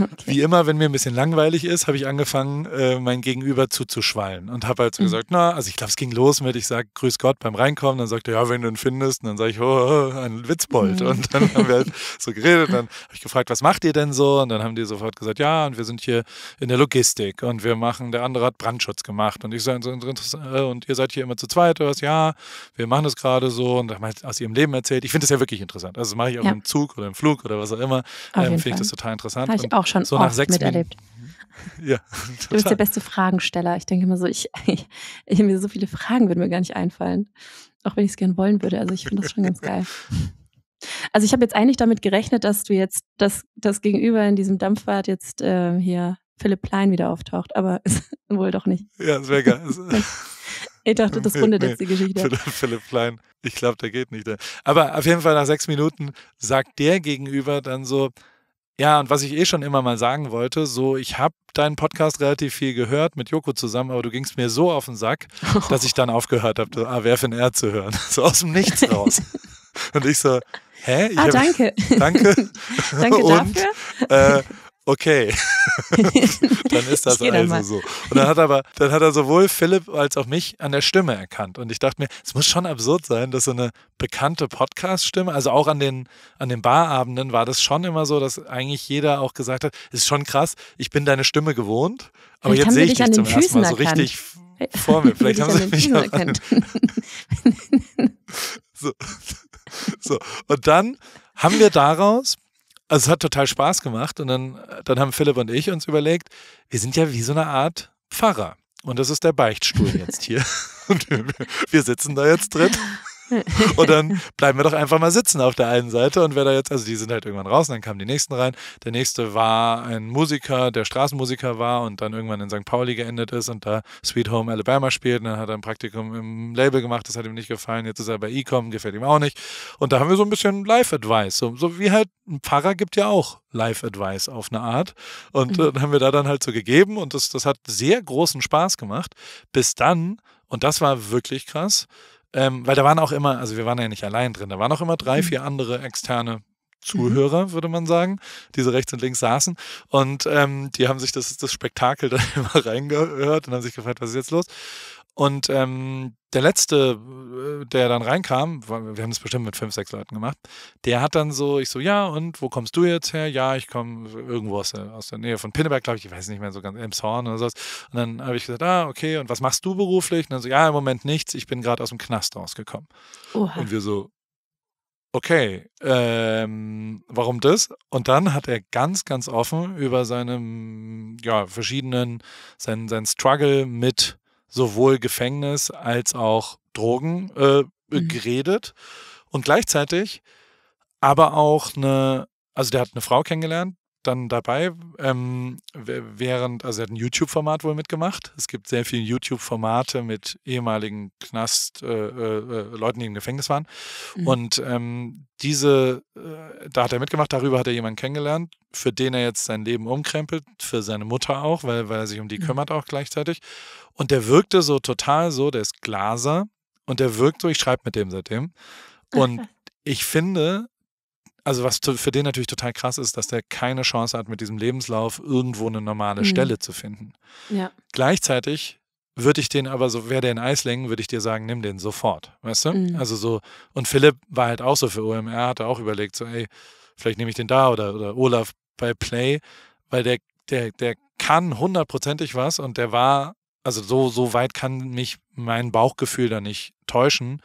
Okay. Wie immer, wenn mir ein bisschen langweilig ist, habe ich angefangen, äh, mein Gegenüber zuzuschwallen und habe halt so mhm. gesagt, na, also ich glaube, es ging los mit, ich sage, grüß Gott beim Reinkommen, dann sagt er, ja, wenn du ihn findest, und dann sage ich, oh, ein Witzbold. Mhm. Und dann haben wir halt so geredet, und dann habe ich gefragt, was macht ihr denn so? Und dann haben die sofort gesagt, ja, und wir sind hier in der Logistik und wir machen, der andere hat Brandschutz gemacht und ich sage, äh, und ihr seid hier immer zu zweit, oder was? Ja, wir machen das gerade so und haben halt aus ihrem Leben erzählt. Ich finde das ja wirklich interessant. Also das mache ich auch ja. im Zug oder im Flug oder was auch immer. Ähm, finde ich das total interessant. ich auch auch schon so oft miterlebt. Minuten. Ja, total. Du bist der beste Fragensteller. Ich denke immer so, ich, ich, ich mir so viele Fragen würden mir gar nicht einfallen. Auch wenn ich es gerne wollen würde. Also ich finde das schon ganz geil. Also ich habe jetzt eigentlich damit gerechnet, dass du jetzt das, das Gegenüber in diesem Dampfbad jetzt äh, hier Philipp Plein wieder auftaucht, aber wohl doch nicht. Ja, das wäre geil. ich dachte, das rundet nee, jetzt die Geschichte. Philipp Plein, ich glaube, der geht nicht. Aber auf jeden Fall nach sechs Minuten sagt der Gegenüber dann so, ja, und was ich eh schon immer mal sagen wollte, so ich habe deinen Podcast relativ viel gehört mit Joko zusammen, aber du gingst mir so auf den Sack, dass ich dann aufgehört habe, AWFNR ah, zu hören. So aus dem Nichts raus. Und ich so, hä? Ich ah, hab, danke. Danke. danke und, dafür. Äh, okay, dann ist das also so. Und dann hat aber, dann hat er sowohl Philipp als auch mich an der Stimme erkannt. Und ich dachte mir, es muss schon absurd sein, dass so eine bekannte Podcast-Stimme, also auch an den, an den Barabenden war das schon immer so, dass eigentlich jeder auch gesagt hat, es ist schon krass, ich bin deine Stimme gewohnt, aber jetzt sehe ich dich, zum Füßen ersten Mal so richtig vor mir. Vielleicht haben sie mich erkannt. so. so. Und dann haben wir daraus also es hat total Spaß gemacht und dann, dann haben Philipp und ich uns überlegt, wir sind ja wie so eine Art Pfarrer. Und das ist der Beichtstuhl jetzt hier. Und wir sitzen da jetzt drin und dann bleiben wir doch einfach mal sitzen auf der einen Seite und wer da jetzt, also die sind halt irgendwann raus und dann kamen die nächsten rein. Der nächste war ein Musiker, der Straßenmusiker war und dann irgendwann in St. Pauli geendet ist und da Sweet Home Alabama spielt und dann hat er ein Praktikum im Label gemacht, das hat ihm nicht gefallen, jetzt ist er bei Ecom, gefällt ihm auch nicht und da haben wir so ein bisschen Live-Advice, so, so wie halt ein Pfarrer gibt ja auch Live-Advice auf eine Art. Und mhm. dann haben wir da dann halt so gegeben und das, das hat sehr großen Spaß gemacht. Bis dann, und das war wirklich krass, ähm, weil da waren auch immer, also wir waren ja nicht allein drin, da waren auch immer drei, mhm. vier andere externe mhm. Zuhörer, würde man sagen, die so rechts und links saßen. Und ähm, die haben sich das, das Spektakel dann immer reingehört und haben sich gefragt, was ist jetzt los? Und ähm, der letzte, äh, der dann reinkam, wir haben das bestimmt mit fünf, sechs Leuten gemacht, der hat dann so, ich so, ja, und wo kommst du jetzt her? Ja, ich komme äh, irgendwo aus der, aus der Nähe von Pinneberg, glaube ich, ich weiß nicht mehr so ganz, Elmshorn oder sowas. Und dann habe ich gesagt, ah, okay, und was machst du beruflich? Und dann so, ja, im Moment nichts, ich bin gerade aus dem Knast rausgekommen. Oha. Und wir so, okay, ähm, warum das? Und dann hat er ganz, ganz offen über seinem, ja, verschiedenen, seinen, seinen Struggle mit sowohl Gefängnis als auch Drogen äh, äh, mhm. geredet und gleichzeitig aber auch eine, also der hat eine Frau kennengelernt, dann dabei, ähm, während, also er hat ein YouTube-Format wohl mitgemacht. Es gibt sehr viele YouTube-Formate mit ehemaligen Knast, äh, äh, äh, Leuten, die im Gefängnis waren. Mhm. Und ähm, diese, äh, da hat er mitgemacht, darüber hat er jemanden kennengelernt, für den er jetzt sein Leben umkrempelt, für seine Mutter auch, weil, weil er sich um die mhm. kümmert auch gleichzeitig. Und der wirkte so total so, der ist Glaser und der wirkt so, ich schreibe mit dem seitdem. Und ich finde, also was für den natürlich total krass ist, dass der keine Chance hat, mit diesem Lebenslauf irgendwo eine normale mhm. Stelle zu finden. Ja. Gleichzeitig würde ich den aber so, wäre der in Eislängen, würde ich dir sagen, nimm den sofort, weißt du? Mhm. Also so, und Philipp war halt auch so für OMR, hatte auch überlegt, so, ey, vielleicht nehme ich den da oder, oder Olaf bei Play, weil der, der, der kann hundertprozentig was und der war also so, so weit kann mich mein Bauchgefühl da nicht täuschen.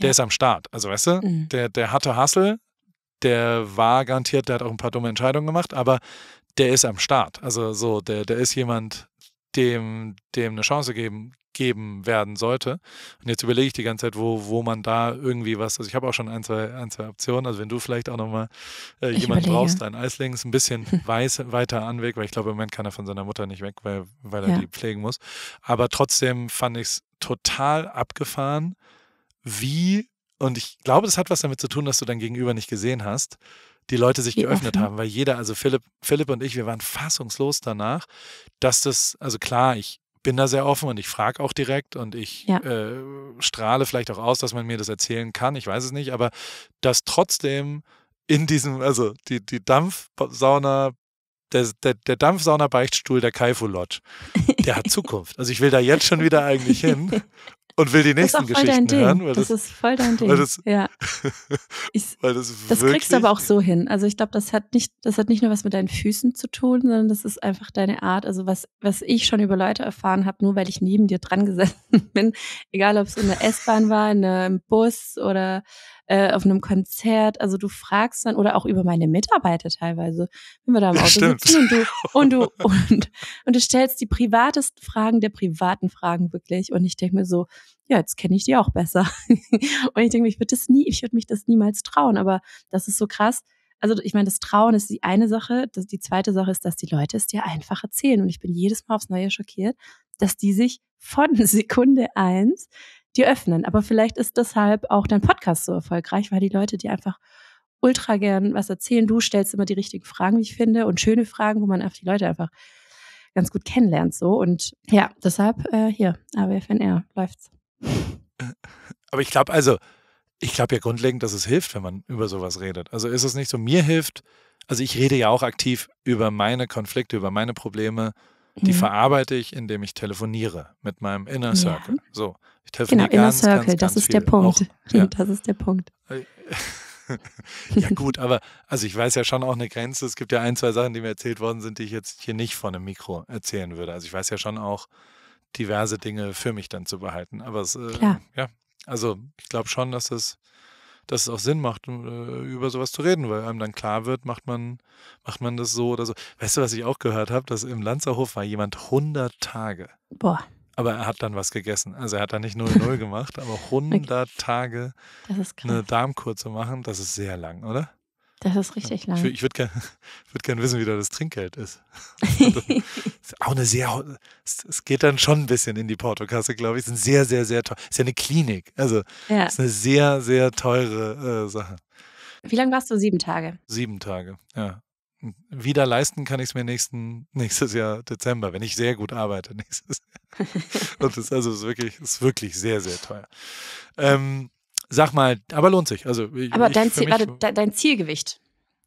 Der ja. ist am Start. Also weißt du, mhm. der, der hatte Hassel, der war garantiert, der hat auch ein paar dumme Entscheidungen gemacht, aber der ist am Start. Also so, der, der ist jemand, dem, dem eine Chance geben geben werden sollte. Und jetzt überlege ich die ganze Zeit, wo, wo man da irgendwie was. Also ich habe auch schon ein, zwei, ein, zwei Optionen. Also wenn du vielleicht auch nochmal äh, jemanden brauchst, einen Eislings, ein bisschen weiß, weiter anweg, weil ich glaube, im Moment kann er von seiner Mutter nicht weg, weil, weil er ja. die pflegen muss. Aber trotzdem fand ich es total abgefahren, wie, und ich glaube, das hat was damit zu tun, dass du dein Gegenüber nicht gesehen hast, die Leute sich geöffnet haben, weil jeder, also Philipp, Philipp und ich, wir waren fassungslos danach, dass das, also klar, ich bin da sehr offen und ich frage auch direkt und ich ja. äh, strahle vielleicht auch aus, dass man mir das erzählen kann, ich weiß es nicht, aber dass trotzdem in diesem, also die, die Dampfsauna, der, der, der Dampfsauna-Beichtstuhl der Kaifu Lodge, der hat Zukunft. Also ich will da jetzt schon wieder eigentlich hin und will die nächsten Geschichten hören. Weil das, das, ist voll dein Ding. Weil das, ja. ich, weil das, das kriegst du aber auch so hin. Also ich glaube, das hat nicht, das hat nicht nur was mit deinen Füßen zu tun, sondern das ist einfach deine Art. Also was, was ich schon über Leute erfahren habe, nur weil ich neben dir dran gesessen bin, egal ob es in der S-Bahn war, in einem Bus oder äh, auf einem Konzert. Also du fragst dann oder auch über meine Mitarbeiter teilweise, wenn wir da im Auto Stimmt. sitzen und du und du und, und du stellst die privatesten Fragen der privaten Fragen wirklich. Und ich denke mir so, ja, jetzt kenne ich die auch besser. und ich denke mir, ich würde das nie, ich würde mich das niemals trauen. Aber das ist so krass. Also ich meine, das Trauen ist die eine Sache. Das, die zweite Sache ist, dass die Leute es dir einfach erzählen. Und ich bin jedes Mal aufs Neue schockiert, dass die sich von Sekunde eins dir öffnen. Aber vielleicht ist deshalb auch dein Podcast so erfolgreich, weil die Leute dir einfach ultra gern was erzählen. Du stellst immer die richtigen Fragen, wie ich finde, und schöne Fragen, wo man auf die Leute einfach ganz gut kennenlernt. So und ja, deshalb äh, hier, AWFNR läuft's. Äh, aber ich glaube, also, ich glaube ja grundlegend, dass es hilft, wenn man über sowas redet. Also ist es nicht so, mir hilft, also ich rede ja auch aktiv über meine Konflikte, über meine Probleme, die mhm. verarbeite ich, indem ich telefoniere mit meinem Inner Circle. Ja. So, ich telefoniere genau, ganz, Inner Circle, ganz, ganz, das ist viel. der Punkt. Auch, ja. Das ist der Punkt. Äh, ja gut, aber also ich weiß ja schon auch eine Grenze. Es gibt ja ein, zwei Sachen, die mir erzählt worden sind, die ich jetzt hier nicht von einem Mikro erzählen würde. Also ich weiß ja schon auch diverse Dinge für mich dann zu behalten. Aber es, äh, ja, also ich glaube schon, dass es dass es auch Sinn macht, äh, über sowas zu reden, weil einem dann klar wird, macht man, macht man das so oder so. Weißt du, was ich auch gehört habe, dass im Lanzerhof war jemand 100 Tage. Boah. Aber er hat dann was gegessen. Also er hat da nicht 0-0 gemacht, aber 100 okay. Tage eine Darmkur zu machen, das ist sehr lang, oder? Das ist richtig lang. Ich, ich würde gerne würd gern wissen, wie da das Trinkgeld ist. ist auch eine sehr, es geht dann schon ein bisschen in die Portokasse, glaube ich. Es ist sehr, sehr, sehr teuer. Ist ja eine Klinik. Also ja. ist eine sehr, sehr teure äh, Sache. Wie lange warst du? Sieben Tage. Sieben Tage, ja. Wieder leisten kann ich es mir nächsten, nächstes Jahr Dezember, wenn ich sehr gut arbeite nächstes Jahr. Und das also ist wirklich, ist wirklich sehr, sehr teuer. Ähm, Sag mal, aber lohnt sich. Also, ich, aber dein, ich, Ziel, warte, dein Zielgewicht.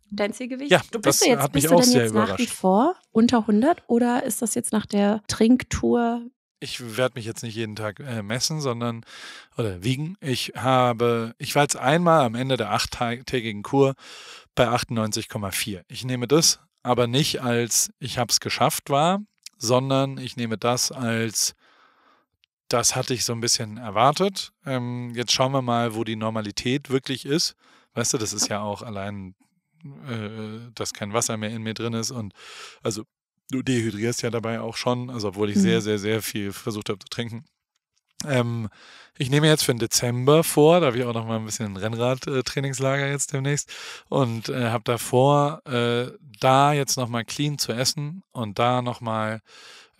Dein Zielgewicht? Ja, du bist das du jetzt, hat mich bist auch du denn sehr jetzt überrascht. nach wie vor unter 100 oder ist das jetzt nach der Trinktour ich werde mich jetzt nicht jeden Tag äh, messen, sondern oder wiegen. Ich habe, ich war jetzt einmal am Ende der achttägigen Kur bei 98,4. Ich nehme das aber nicht als ich habe es geschafft war, sondern ich nehme das als das hatte ich so ein bisschen erwartet. Ähm, jetzt schauen wir mal, wo die Normalität wirklich ist. Weißt du, das ist ja auch allein, äh, äh dass kein Wasser mehr in mir drin ist und also du dehydrierst ja dabei auch schon, also obwohl ich mhm. sehr, sehr, sehr viel versucht habe zu trinken. Ähm, ich nehme jetzt für den Dezember vor, da habe ich auch noch mal ein bisschen ein Rennrad-Trainingslager äh, jetzt demnächst und äh, habe davor, äh, da jetzt noch mal clean zu essen und da noch mal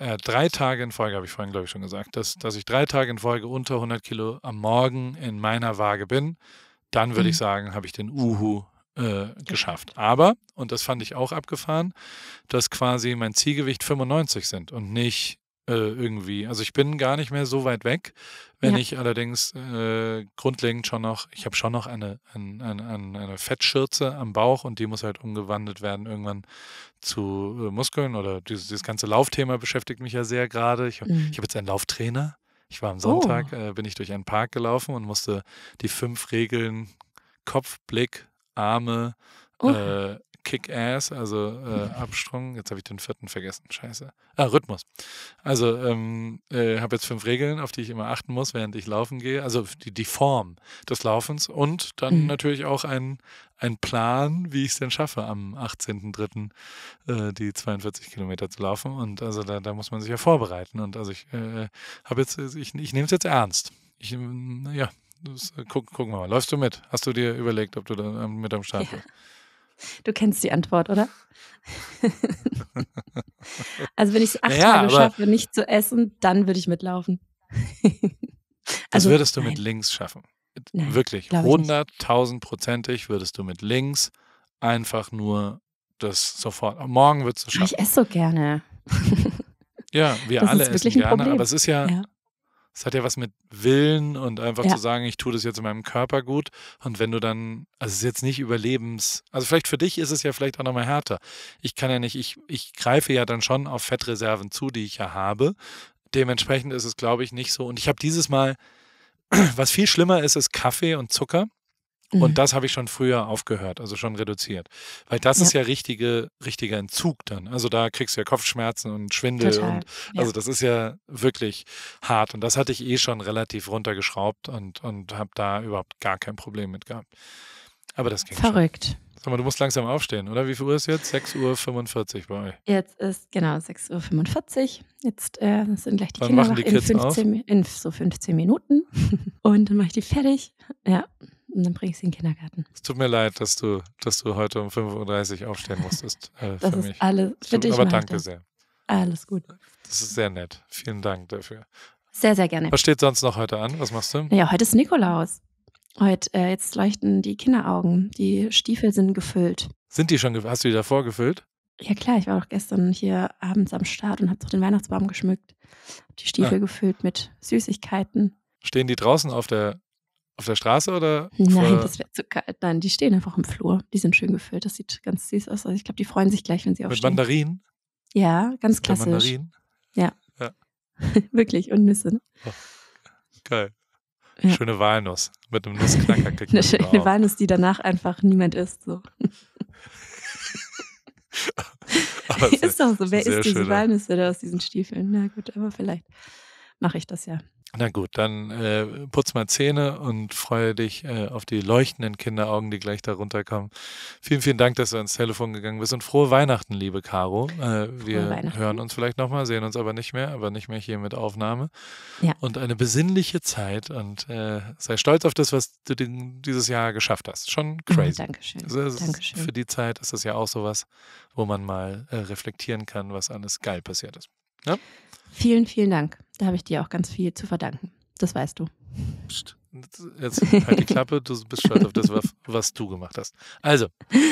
äh, drei Tage in Folge, habe ich vorhin, glaube ich, schon gesagt, dass, dass ich drei Tage in Folge unter 100 Kilo am Morgen in meiner Waage bin, dann würde mhm. ich sagen, habe ich den Uhu äh, geschafft. Aber, und das fand ich auch abgefahren, dass quasi mein Zielgewicht 95 sind und nicht äh, irgendwie. Also ich bin gar nicht mehr so weit weg, wenn ja. ich allerdings äh, grundlegend schon noch, ich habe schon noch eine, eine, eine, eine Fettschürze am Bauch und die muss halt umgewandelt werden irgendwann zu äh, Muskeln oder dieses, dieses ganze Laufthema beschäftigt mich ja sehr gerade. Ich, mhm. ich habe jetzt einen Lauftrainer. Ich war am Sonntag, oh. äh, bin ich durch einen Park gelaufen und musste die fünf Regeln Kopf, Blick, Arme, oh. äh, Kick-Ass, also äh, mhm. Absprung. Jetzt habe ich den vierten vergessen. Scheiße. Ah, Rhythmus. Also ähm, äh, habe jetzt fünf Regeln, auf die ich immer achten muss, während ich laufen gehe. Also die, die Form des Laufens und dann mhm. natürlich auch ein, ein Plan, wie ich es denn schaffe, am 18.03. Äh, die 42 Kilometer zu laufen. Und also da, da muss man sich ja vorbereiten. Und also ich äh, habe jetzt, äh, ich, ich nehme es jetzt ernst. Ich, ähm, ja, das, äh, guck, gucken wir mal. Läufst du mit? Hast du dir überlegt, ob du da ähm, mit am Start bist? Du kennst die Antwort, oder? also wenn ich es acht naja, Tage schaffe, nicht zu essen, dann würde ich mitlaufen. also, das würdest du nein. mit links schaffen. Nein, Wirklich, hunderttausendprozentig würdest du mit links einfach nur das sofort. Morgen würdest du ah, schaffen. Ich esse so gerne. ja, wir das alle essen gerne, Problem. aber es ist ja, ja, es hat ja was mit Willen und einfach ja. zu sagen, ich tue das jetzt in meinem Körper gut. Und wenn du dann, also es ist jetzt nicht überlebens, also vielleicht für dich ist es ja vielleicht auch nochmal härter. Ich kann ja nicht, ich, ich greife ja dann schon auf Fettreserven zu, die ich ja habe. Dementsprechend ist es, glaube ich, nicht so. Und ich habe dieses Mal, was viel schlimmer ist, ist Kaffee und Zucker. Und mhm. das habe ich schon früher aufgehört, also schon reduziert. Weil das ja. ist ja richtige, richtiger Entzug dann. Also da kriegst du ja Kopfschmerzen und Schwindel. Total. Und, also ja. das ist ja wirklich hart. Und das hatte ich eh schon relativ runtergeschraubt und, und habe da überhaupt gar kein Problem mit gehabt. Aber das ging Verrückt. Schon. Sag mal, du musst langsam aufstehen, oder? Wie viel Uhr ist jetzt? 6.45 Uhr bei euch. Jetzt ist, genau, 6.45 Uhr. Jetzt äh, sind gleich die Wann Kinder die Kids in, 15, auf? in so 15 Minuten. Und dann mache ich die fertig. Ja, und dann bringe ich sie in den Kindergarten. Es tut mir leid, dass du, dass du heute um 5.30 Uhr aufstehen musstest. Äh, das für ist mich. alles für dich. Aber danke sehr. Alles gut. Das ist sehr nett. Vielen Dank dafür. Sehr, sehr gerne. Was steht sonst noch heute an? Was machst du? Ja, heute ist Nikolaus. Heute, äh, jetzt leuchten die Kinderaugen. Die Stiefel sind gefüllt. Sind die schon gefüllt? Hast du die davor gefüllt? Ja, klar. Ich war doch gestern hier abends am Start und habe doch den Weihnachtsbaum geschmückt. die Stiefel ah. gefüllt mit Süßigkeiten. Stehen die draußen auf der auf der Straße oder? Nein, das wäre zu kalt. Nein, die stehen einfach im Flur. Die sind schön gefüllt. Das sieht ganz süß aus. Also ich glaube, die freuen sich gleich, wenn sie aufstehen. Mit Mandarinen? Ja, ganz klassisch. Mit Mandarinen? Ja. ja. Wirklich, und Nüsse. Ne? Oh, geil. Ja. Schöne Walnuss mit einem Nussknacker. Eine schöne Walnuss, die danach einfach niemand isst. So. ist doch so. Wer isst diese schöne. Walnüsse da aus diesen Stiefeln? Na gut, aber vielleicht mache ich das ja. Na gut, dann äh, putz mal Zähne und freue dich äh, auf die leuchtenden Kinderaugen, die gleich darunter kommen. Vielen, vielen Dank, dass du ans Telefon gegangen bist und frohe Weihnachten, liebe Caro. Äh, wir hören uns vielleicht nochmal, sehen uns aber nicht mehr, aber nicht mehr hier mit Aufnahme. Ja. Und eine besinnliche Zeit und äh, sei stolz auf das, was du dieses Jahr geschafft hast. Schon mhm, crazy. Ja, Dankeschön. Ist, Dankeschön. Für die Zeit ist das ja auch sowas, wo man mal äh, reflektieren kann, was alles geil passiert ist. Ja? Vielen, vielen Dank. Da habe ich dir auch ganz viel zu verdanken. Das weißt du. Psst. Jetzt halt die Klappe, du bist stolz auf das, was du gemacht hast. Also,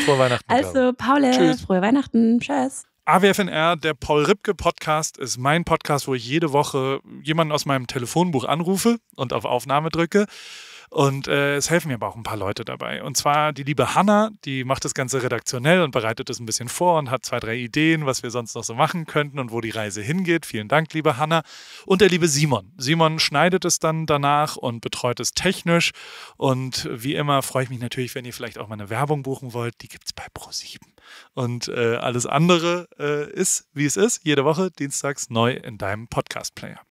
frohe Weihnachten. Also, Paul, frohe Weihnachten. Tschüss. AWFNR, der Paul Ripke Podcast, ist mein Podcast, wo ich jede Woche jemanden aus meinem Telefonbuch anrufe und auf Aufnahme drücke. Und äh, es helfen mir aber auch ein paar Leute dabei. Und zwar die liebe Hanna, die macht das Ganze redaktionell und bereitet es ein bisschen vor und hat zwei, drei Ideen, was wir sonst noch so machen könnten und wo die Reise hingeht. Vielen Dank, liebe Hanna. Und der liebe Simon. Simon schneidet es dann danach und betreut es technisch. Und wie immer freue ich mich natürlich, wenn ihr vielleicht auch meine Werbung buchen wollt. Die gibt es bei Pro7. Und äh, alles andere äh, ist, wie es ist, jede Woche, dienstags neu in deinem Podcast-Player.